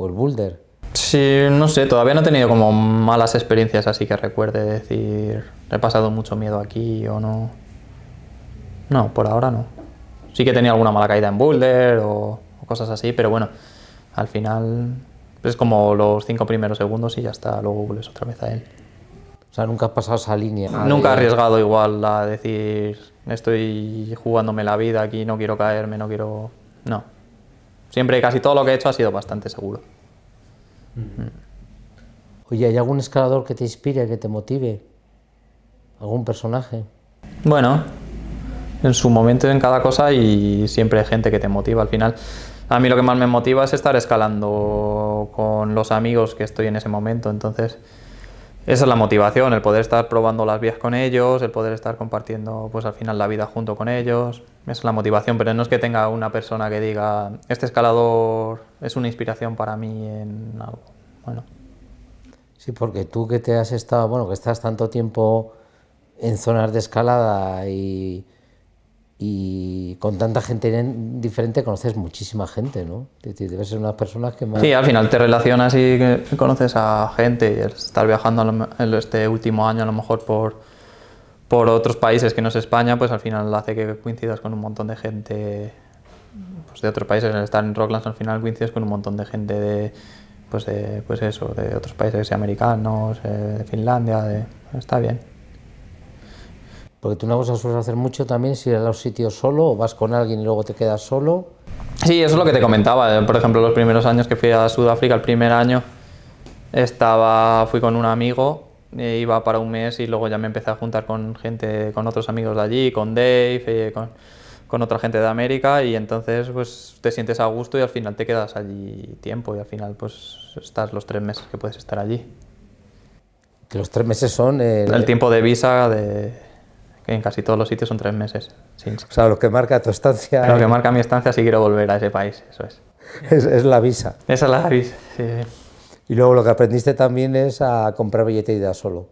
el boulder? Sí, no sé, todavía no he tenido como malas experiencias así que recuerde decir, he pasado mucho miedo aquí o no. No, por ahora no. Sí que tenía alguna mala caída en boulder o, cosas así, pero bueno, al final es como los cinco primeros segundos y ya está, luego vuelves otra vez a él. O sea, nunca has pasado esa línea. Nunca he ah, arriesgado igual a decir, estoy jugándome la vida aquí, no quiero caerme, no quiero... No. Siempre, casi todo lo que he hecho ha sido bastante seguro. Oye, ¿hay algún escalador que te inspire, que te motive? ¿Algún personaje? Bueno, en su momento en cada cosa y siempre hay gente que te motiva al final. A mí lo que más me motiva es estar escalando con los amigos que estoy en ese momento, entonces esa es la motivación, el poder estar probando las vías con ellos, el poder estar compartiendo pues al final la vida junto con ellos es la motivación, pero no es que tenga una persona que diga, este escalador es una inspiración para mí en algo. Bueno. Sí, porque tú que te has estado, bueno, que estás tanto tiempo en zonas de escalada y, y con tanta gente diferente conoces muchísima gente, ¿no? Debes ser unas personas que más... Sí, al final te relacionas y conoces a gente. y Estar viajando este último año a lo mejor por por otros países que no es España, pues al final hace que coincidas con un montón de gente pues, de otros países. Al estar en Rocklands al final coincides con un montón de gente de, pues, pues eso, de otros países americanos, eh, de Finlandia, está bien. Porque tú no vas sueles hacer mucho también si vas a los sitios solo o vas con alguien y luego te quedas solo. Sí, eso es lo que te comentaba. Eh, por ejemplo, los primeros años que fui a Sudáfrica, el primer año, estaba, fui con un amigo eh, iba para un mes y luego ya me empecé a juntar con gente, con otros amigos de allí, con Dave, eh, con, otra gente de América y entonces pues te sientes a gusto y al final te quedas allí tiempo y al final pues estás los tres meses que puedes estar allí. Que los tres meses son... El, tiempo de visa de, en casi todos los sitios son tres meses. O sea, lo que marca tu estancia... Lo que marca mi estancia si quiero volver a ese país, eso es. Es, la visa. Esa es la visa, sí. Y luego lo que aprendiste también es a comprar billete de ida solo,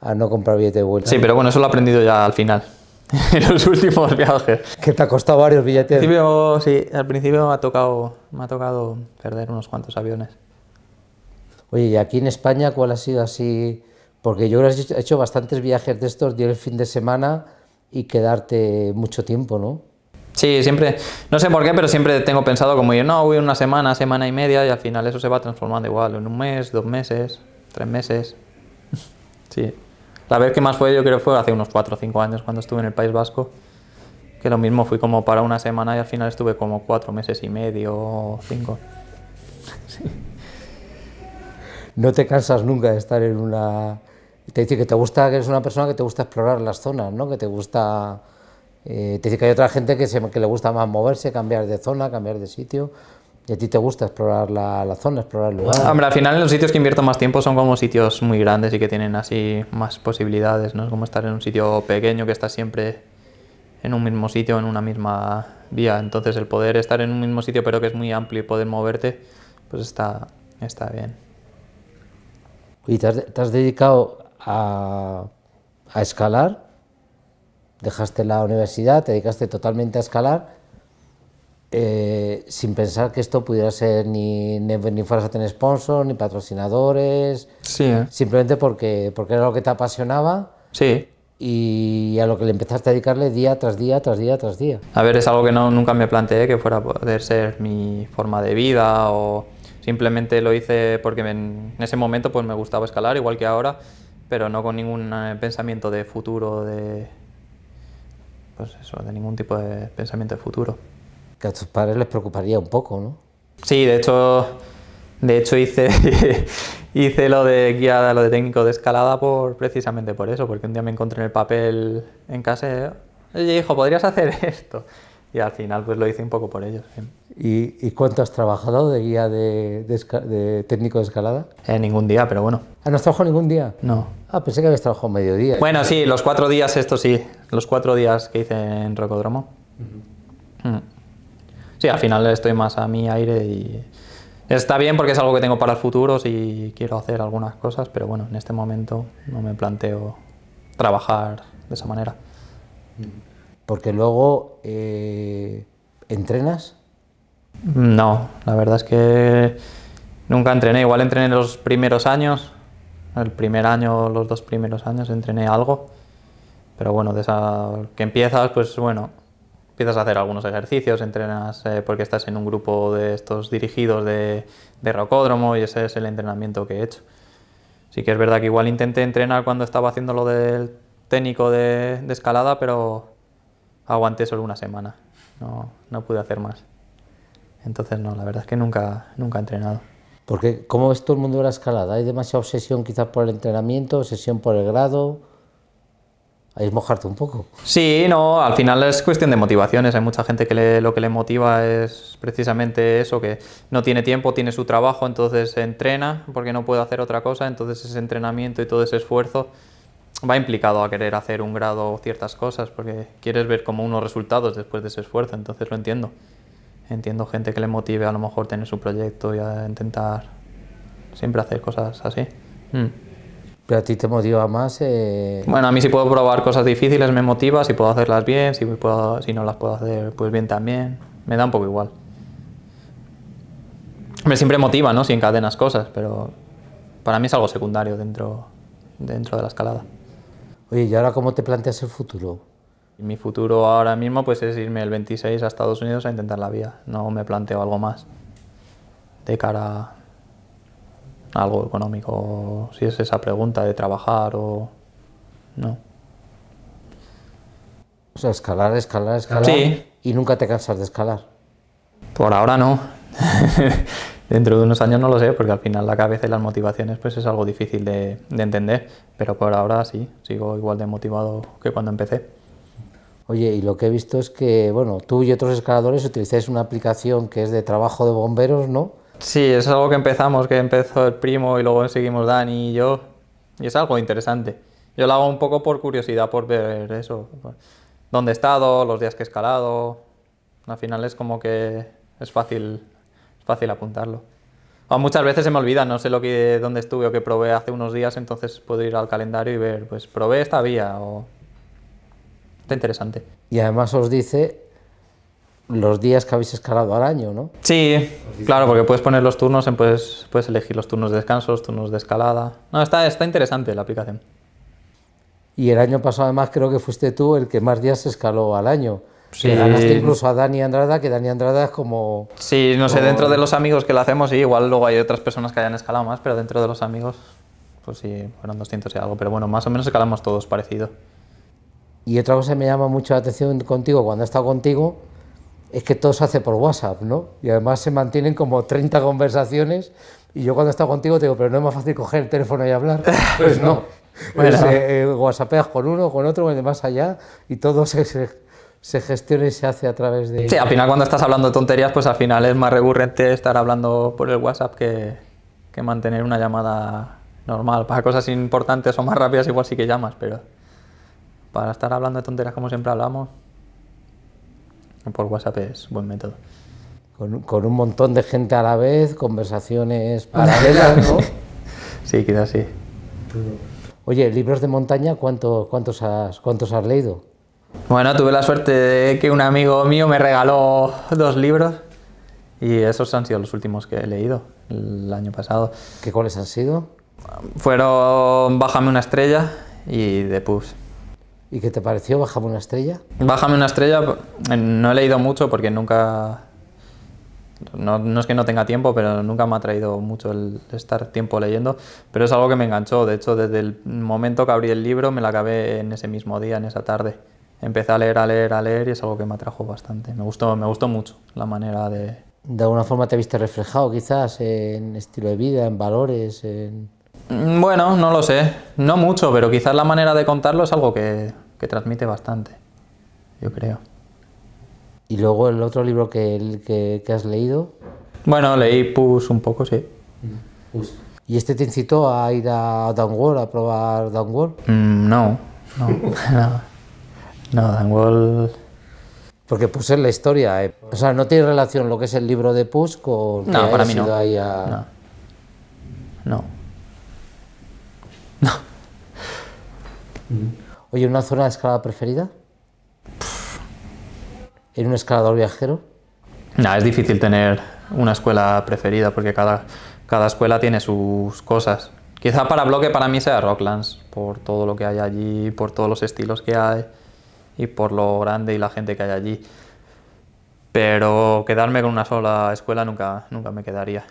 a no comprar billete de vuelta. Sí, pero bueno, eso lo he aprendido ya al final, *laughs* en los últimos viajes. Que te ha costado varios billetes. Al principio, sí, al principio me ha, tocado, me ha tocado perder unos cuantos aviones. Oye, ¿y aquí en España cuál ha sido así? Porque yo creo has hecho bastantes viajes de estos, de el fin de semana y quedarte mucho tiempo, ¿no? Sí, siempre, no sé por qué, pero siempre tengo pensado como yo, no, voy una semana, semana y media y al final eso se va transformando igual, en un mes, dos meses, tres meses. *laughs* sí. La vez que más fue, yo creo, fue hace unos cuatro o cinco años cuando estuve en el País Vasco, que lo mismo fui como para una semana y al final estuve como cuatro meses y medio o cinco. *laughs* sí. No te cansas nunca de estar en una... Te dice que te gusta, que eres una persona que te gusta explorar las zonas, ¿no? Que te gusta eh, te dice que hay otra gente que, le gusta más moverse, cambiar de zona, cambiar de sitio. Y a ti te gusta explorar la, zona, explorar el lugar. Ah, hombre, al final los sitios que invierto más tiempo son como sitios muy grandes y que tienen así más posibilidades, ¿no? Es como estar en un sitio pequeño que está siempre en un mismo sitio, en una misma vía. Entonces el poder estar en un mismo sitio pero que es muy amplio y poder moverte, pues está, está bien. ¿Y te has, dedicado a, a escalar? dejaste la universidad, te dedicaste totalmente a escalar, eh, sin pensar que esto pudiera ser ni, ni, ni, fueras a tener sponsor, ni patrocinadores, ¿eh? simplemente porque, porque era lo que te apasionaba. Sí. Y a lo que le empezaste a dedicarle día tras día, tras día, tras día. A ver, es algo que no, nunca me planteé que fuera a poder ser mi forma de vida o simplemente lo hice porque en ese momento pues me gustaba escalar, igual que ahora, pero no con ningún eh, pensamiento de futuro, de pues eso, de ningún tipo de pensamiento de futuro. Que a tus padres les preocuparía un poco, ¿no? Sí, de hecho, de hecho hice, *laughs* hice lo de guía, lo de técnico de escalada por, precisamente por eso, porque un día me encontré en el papel en casa, y hijo, ¿podrías hacer *laughs* esto? Y al final pues lo hice un poco por ellos. ¿Y, cuánto has trabajado de guía de, técnico de escalada? Eh, ningún día, pero bueno. ¿Ah, no has trabajado ningún día? No. Ah, pensé que habías trabajado medio día. Bueno, sí, los cuatro días esto sí, los cuatro días que hice en Rocodromo. Mm. Sí, al final estoy más a mi aire y está bien porque es algo que tengo para el futuro si quiero hacer algunas cosas, pero bueno, en este momento no me planteo trabajar de esa manera. Porque luego eh, entrenas. No, la verdad es que nunca entrené. Igual entrené los primeros años, el primer año, los dos primeros años entrené algo pero bueno, de esa que empiezas, pues bueno, empiezas a hacer algunos ejercicios, entrenas eh, porque estás en un grupo de estos dirigidos de, de rocódromo y ese es el entrenamiento que he hecho. Sí que es verdad que igual intenté entrenar cuando estaba haciendo lo del técnico de, escalada, pero aguanté solo una semana, no, no pude hacer más. Entonces no, la verdad es que nunca, nunca he entrenado. Porque ¿cómo es todo el mundo de la escalada? ¿Hay demasiada obsesión quizás por el entrenamiento, obsesión por el grado? es mojarte un poco. Sí, no, al final es cuestión de motivaciones. Hay mucha gente que lo que le motiva es precisamente eso, que no tiene tiempo, tiene su trabajo, entonces se entrena porque no puede hacer otra cosa, entonces ese entrenamiento y todo ese esfuerzo va implicado a querer hacer un grado o ciertas cosas, porque quieres ver como unos resultados después de ese esfuerzo, entonces lo entiendo. Entiendo gente que le motive a lo mejor tener su proyecto y a intentar siempre hacer cosas así. Hmm. ¿Pero a ti te motiva más? Eh, bueno, a mí si puedo probar cosas difíciles me motiva, si puedo hacerlas bien, si, puedo, si no las puedo hacer pues bien también, me da un poco igual. Me siempre motiva, ¿no? Si encadenas cosas, pero para mí es algo secundario dentro, dentro de la escalada. Oye, ¿y ahora cómo te planteas el futuro? Mi futuro ahora mismo pues es irme el 26 a Estados Unidos a intentar la vía. No me planteo algo más de cara algo económico, si es esa pregunta de trabajar o no. O sea, escalar, escalar, escalar. Sí. Y nunca te cansas de escalar. Por ahora no. *laughs* Dentro de unos años no lo sé, porque al final la cabeza y las motivaciones pues es algo difícil de, entender, pero por ahora sí, sigo igual de motivado que cuando empecé. Oye, y lo que he visto es que, bueno, tú y otros escaladores utilizáis una aplicación que es de trabajo de bomberos, ¿no? Sí, es algo que empezamos, que empezó el primo y luego seguimos Dani y yo. Y es algo interesante. Yo lo hago un poco por curiosidad, por ver eso. Dónde he estado, los días que he escalado. Al final es como que es fácil, es fácil apuntarlo. O muchas veces se me olvida, no sé lo que, dónde estuve o qué probé hace unos días, entonces puedo ir al calendario y ver, pues probé esta vía o... Está interesante. Y además os dice los días que habéis escalado al año, ¿no? Sí, claro, porque puedes poner los turnos, puedes, puedes elegir los turnos de descanso, los turnos de escalada. No, está, está interesante la aplicación. Y el año pasado, además, creo que fuiste tú el que más días escaló al año. Sí. Ganaste incluso a Dani Andrada, que Dani Andrada es como... Sí, no sé, dentro de los amigos que lo hacemos, sí, igual luego hay otras personas que hayan escalado más, pero dentro de los amigos, pues sí, fueron 200 y algo. Pero bueno, más o menos escalamos todos parecido. Y otra cosa que me llama mucho la atención contigo, cuando he estado contigo, es que todo se hace por WhatsApp, ¿no? Y además se mantienen como 30 conversaciones y yo cuando he estado contigo te digo, pero no es más fácil coger el teléfono y hablar. *laughs* *laughs* Pues no. Bueno. Pues, eh, eh, whatsappeas con uno, con otro, con el de más allá y todo se, gestiona y se hace a través de... Sí, al final cuando estás hablando tonterías, pues al final es más recurrente estar hablando por el WhatsApp que, que mantener una llamada normal. Para cosas importantes o más rápidas igual sí que llamas, pero para estar hablando de tonterías como siempre hablamos por WhatsApp es buen método. Con, con un montón de gente a la vez, conversaciones *laughs* paralelas, ¿no? *laughs* sí, quizás sí. Oye, libros de montaña, cuánto, cuántos, has, ¿cuántos has leído? Bueno, tuve la suerte de que un amigo mío me regaló dos libros y esos han sido los últimos que he leído el año pasado. ¿Qué cuáles han sido? Fueron Bájame una estrella y The Push. ¿Y qué te pareció Bájame una estrella? Bájame una estrella, eh, no he leído mucho porque nunca... No, es que no tenga tiempo, pero nunca me ha traído mucho el estar tiempo leyendo, pero es algo que me enganchó. De hecho, desde el momento que abrí el libro me la acabé en ese mismo día, en esa tarde. Empecé a leer, a leer, a leer y es algo que me atrajo bastante. Me gustó, me gustó mucho la manera de... De alguna forma te viste reflejado quizás en estilo de vida, en valores, en Mm, bueno, no lo sé. No mucho, pero quizás la manera de contarlo es algo que, transmite bastante, yo creo. ¿Y luego el otro libro que, que, que has leído? Bueno, leí Pus un poco, sí. Mm, ¿Y este te incitó a ir a Downwall, a probar Downwall? Mm, no, no, *laughs* no. Porque Push es la historia, eh. o sea, no tiene relación lo que es el libro de Push con... Que no, para mí no. no. No. Oye, ¿una zona de escalada preferida? ¿En un escalador viajero? No, es difícil tener una escuela preferida porque cada, cada escuela tiene sus cosas. Quizá para bloque para mí sea Rocklands, por todo lo que hay allí, por todos los estilos que hay y por lo grande y la gente que hay allí. Pero quedarme con una sola escuela nunca, nunca me quedaría.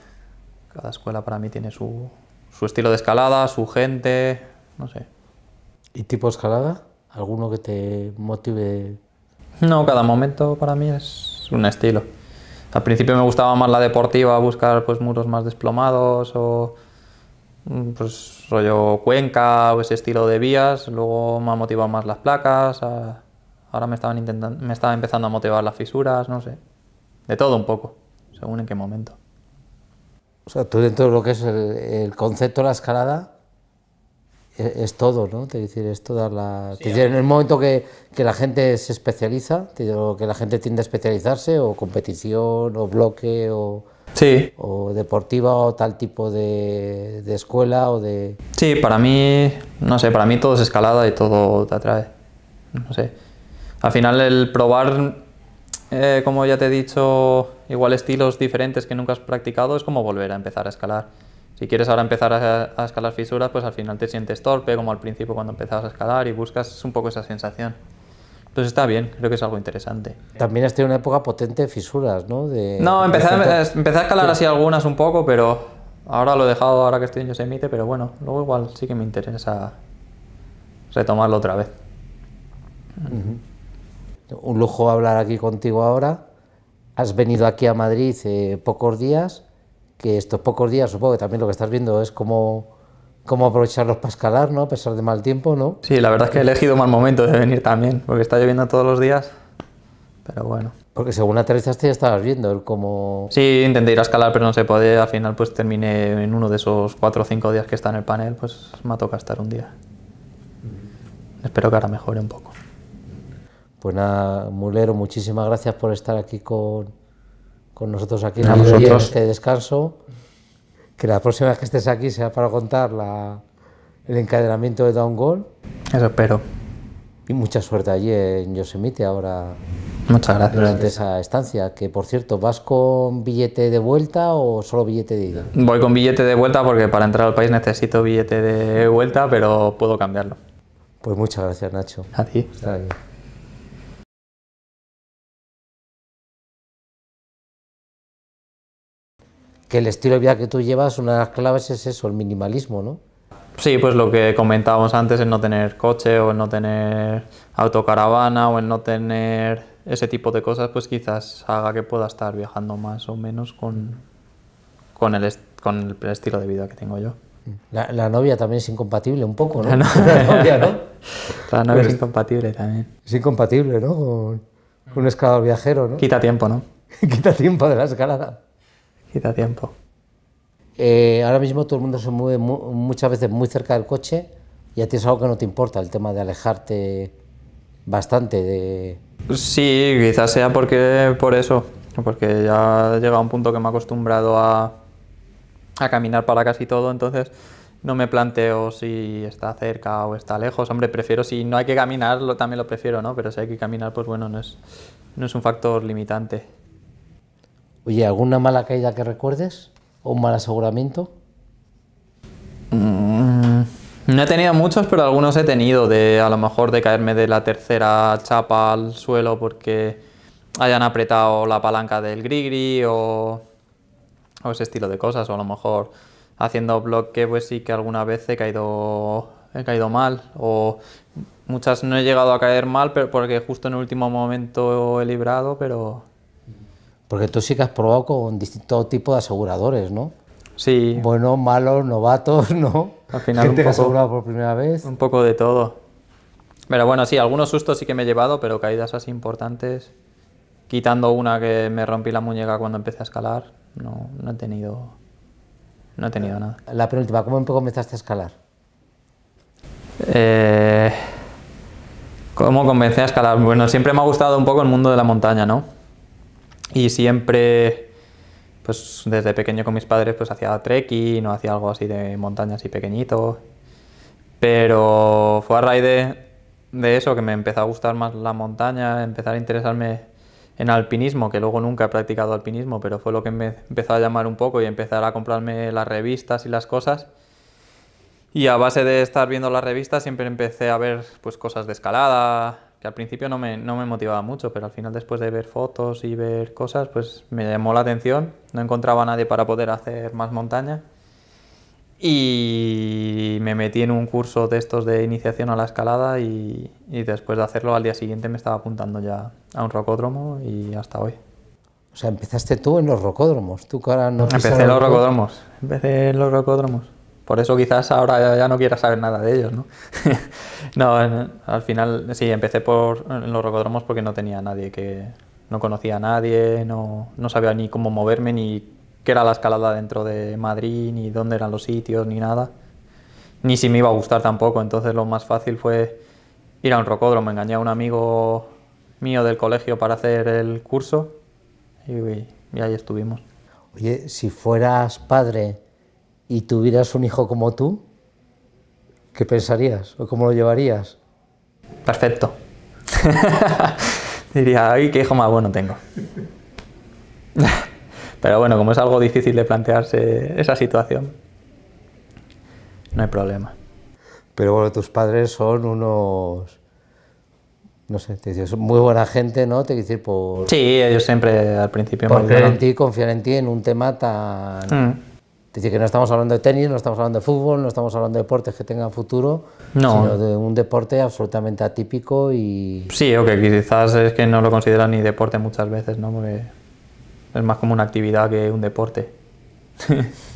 Cada escuela para mí tiene su, su estilo de escalada, su gente, no sé. ¿Y tipo escalada? ¿Alguno que te motive? No, cada momento para mí es un estilo. Al principio me gustaba más la deportiva, buscar pues muros más desplomados o mm, pues rollo cuenca o ese estilo de vías. Luego me ha motivado más las placas. Ahora me estaban intentando, me estaba empezando a motivar las fisuras, no sé. De todo un poco, según en qué momento. O sea, tú dentro de lo que es el concepto de la escalada, es, todo, ¿no? Te decir, es toda la. en el momento que, que, la gente se especializa, que la gente tiende a especializarse, o competición, o bloque, o. Sí. O deportiva o tal tipo de, de, escuela o de... Sí, para mí, no sé, para mí todo es escalada y todo te atrae. No sé. Al final el probar, eh, como ya te he dicho, igual estilos diferentes que nunca has practicado es como volver a empezar a escalar. Si quieres ahora empezar a, escalar fisuras, pues al final te sientes torpe, como al principio cuando empezabas a escalar y buscas un poco esa sensación. Entonces está bien, creo que es algo interesante. También has en una época potente de fisuras, ¿no? De, no, empecé, a escalar así algunas un poco, pero ahora lo he dejado, ahora que estoy en Yosemite, pero bueno, luego igual sí que me interesa retomarlo otra vez. Un lujo hablar aquí contigo ahora. Has venido aquí a Madrid eh, pocos días que estos pocos días, supongo que también lo que estás viendo es cómo, cómo aprovecharlos para escalar, ¿no? A pesar de mal tiempo, ¿no? Sí, la verdad es que he elegido mal momento de venir también, porque está lloviendo todos los días, pero bueno. Porque según aterrizaste ya estabas viendo el cómo... Sí, intenté ir a escalar, pero no se podía, al final pues terminé en uno de esos cuatro o cinco días que está en el panel, pues me ha tocado estar un día. Espero que ahora mejore un poco. Pues nada, Mulero, muchísimas gracias por estar aquí con, con nosotros aquí en este descanso. Que la próxima vez que estés aquí sea para contar la, el encadenamiento de Down Goal. Eso espero. Y mucha suerte allí en Yosemite ahora. Muchas gracias. Durante esa estancia, que por cierto, ¿vas con billete de vuelta o solo billete de ida? Voy con billete de vuelta porque para entrar al país necesito billete de vuelta, pero puedo cambiarlo. Pues muchas gracias, Nacho. A ti. que el estilo de vida que tú llevas, una de las claves es eso, el minimalismo, ¿no? Sí, pues lo que comentábamos antes, en no tener coche o en no tener autocaravana o en no tener ese tipo de cosas, pues quizás haga que pueda estar viajando más o menos con, con, el, con el estilo de vida que tengo yo. La, novia también es incompatible un poco, ¿no? La, *laughs* novia, ¿no? *laughs* La novia es pues incompatible también. Es incompatible, ¿no? Con, un escalador viajero, ¿no? Quita tiempo, ¿no? *laughs* Quita tiempo de la escalada quita tiempo. Eh, ahora mismo todo el mundo se mueve muchas veces muy cerca del coche y a ti es algo que no te importa, el tema de alejarte bastante de... Sí, quizás sea porque por eso, porque ya a un punto que me he acostumbrado a, caminar para casi todo, entonces no me planteo si está cerca o está lejos. Hombre, prefiero si no hay que caminar, también lo prefiero, ¿no? Pero si hay que caminar, pues bueno, no es, no es un factor limitante. Oye, ¿alguna mala caída que recuerdes? ¿O un mal aseguramiento? Mm, no he tenido muchos, pero algunos he tenido, de a lo mejor de caerme de la tercera chapa al suelo porque hayan apretado la palanca del grigri o, o ese estilo de cosas, o a lo mejor haciendo bloque, pues sí que alguna vez he caído, he caído mal, o muchas no he llegado a caer mal pero porque justo en el último momento he librado, pero... Porque tú sí que has probado con distintos tipos de aseguradores, ¿no? Sí. Bueno, malos, novatos, ¿no? Al final un poco, asegurado por primera vez. Un poco de todo. Pero bueno, sí, algunos sustos sí que me he llevado, pero caídas así importantes, quitando una que me rompí la muñeca cuando empecé a escalar, no, no he tenido no he tenido nada. La penúltima, ¿cómo empezaste a escalar? Eh, ¿Cómo comencé a escalar? Bueno, siempre me ha gustado un poco el mundo de la montaña, ¿no? Y siempre, pues desde pequeño con mis padres, pues hacía trekking no hacía algo así de montaña así pequeñito. Pero fue a raíz de, de eso que me empezó a gustar más la montaña, empezar a interesarme en alpinismo, que luego nunca he practicado alpinismo, pero fue lo que me empezó a llamar un poco y empezar a comprarme las revistas y las cosas. Y a base de estar viendo las revistas siempre empecé a ver pues, cosas de escalada, que al principio no me, motivaba mucho, pero al final después de ver fotos y ver cosas, pues me llamó la atención, no encontraba a nadie para poder hacer más montaña y me metí en un curso de estos de iniciación a la escalada y, después de hacerlo al día siguiente me estaba apuntando ya a un rocódromo y hasta hoy. O sea, empezaste tú en los rocódromos, tú cara no... Empecé en los rocódromos, empecé en los rocódromos. Por eso quizás ahora ya, no quiera saber nada de ellos, ¿no? *laughs* no, al final sí, empecé por en los rocódromos porque no tenía nadie que... No conocía a nadie, no, no sabía ni cómo moverme, ni qué era la escalada dentro de Madrid, ni dónde eran los sitios, ni nada. Ni si me iba a gustar tampoco, entonces lo más fácil fue ir a un rocódromo. Engañé a un amigo mío del colegio para hacer el curso y, y ahí estuvimos. Oye, si fueras padre y tuvieras un hijo como tú, ¿qué pensarías o cómo lo llevarías? Perfecto. *laughs* Diría, ay, qué hijo más bueno tengo. *laughs* Pero bueno, como es algo difícil de plantearse esa situación, no hay problema. Pero bueno, tus padres son unos no sé, te muy buena gente, ¿no? Te quiero Sí, ellos siempre al principio... Por en ti, confiar en ti en un tema tan... Mm. Es decir, que no estamos hablando de tenis, no estamos hablando de fútbol, no estamos hablando de deportes que tengan futuro, no. sino de un deporte absolutamente atípico y... Sí, o que quizás es que no lo consideran ni deporte muchas veces, ¿no? Porque es más como una actividad que un deporte. *laughs*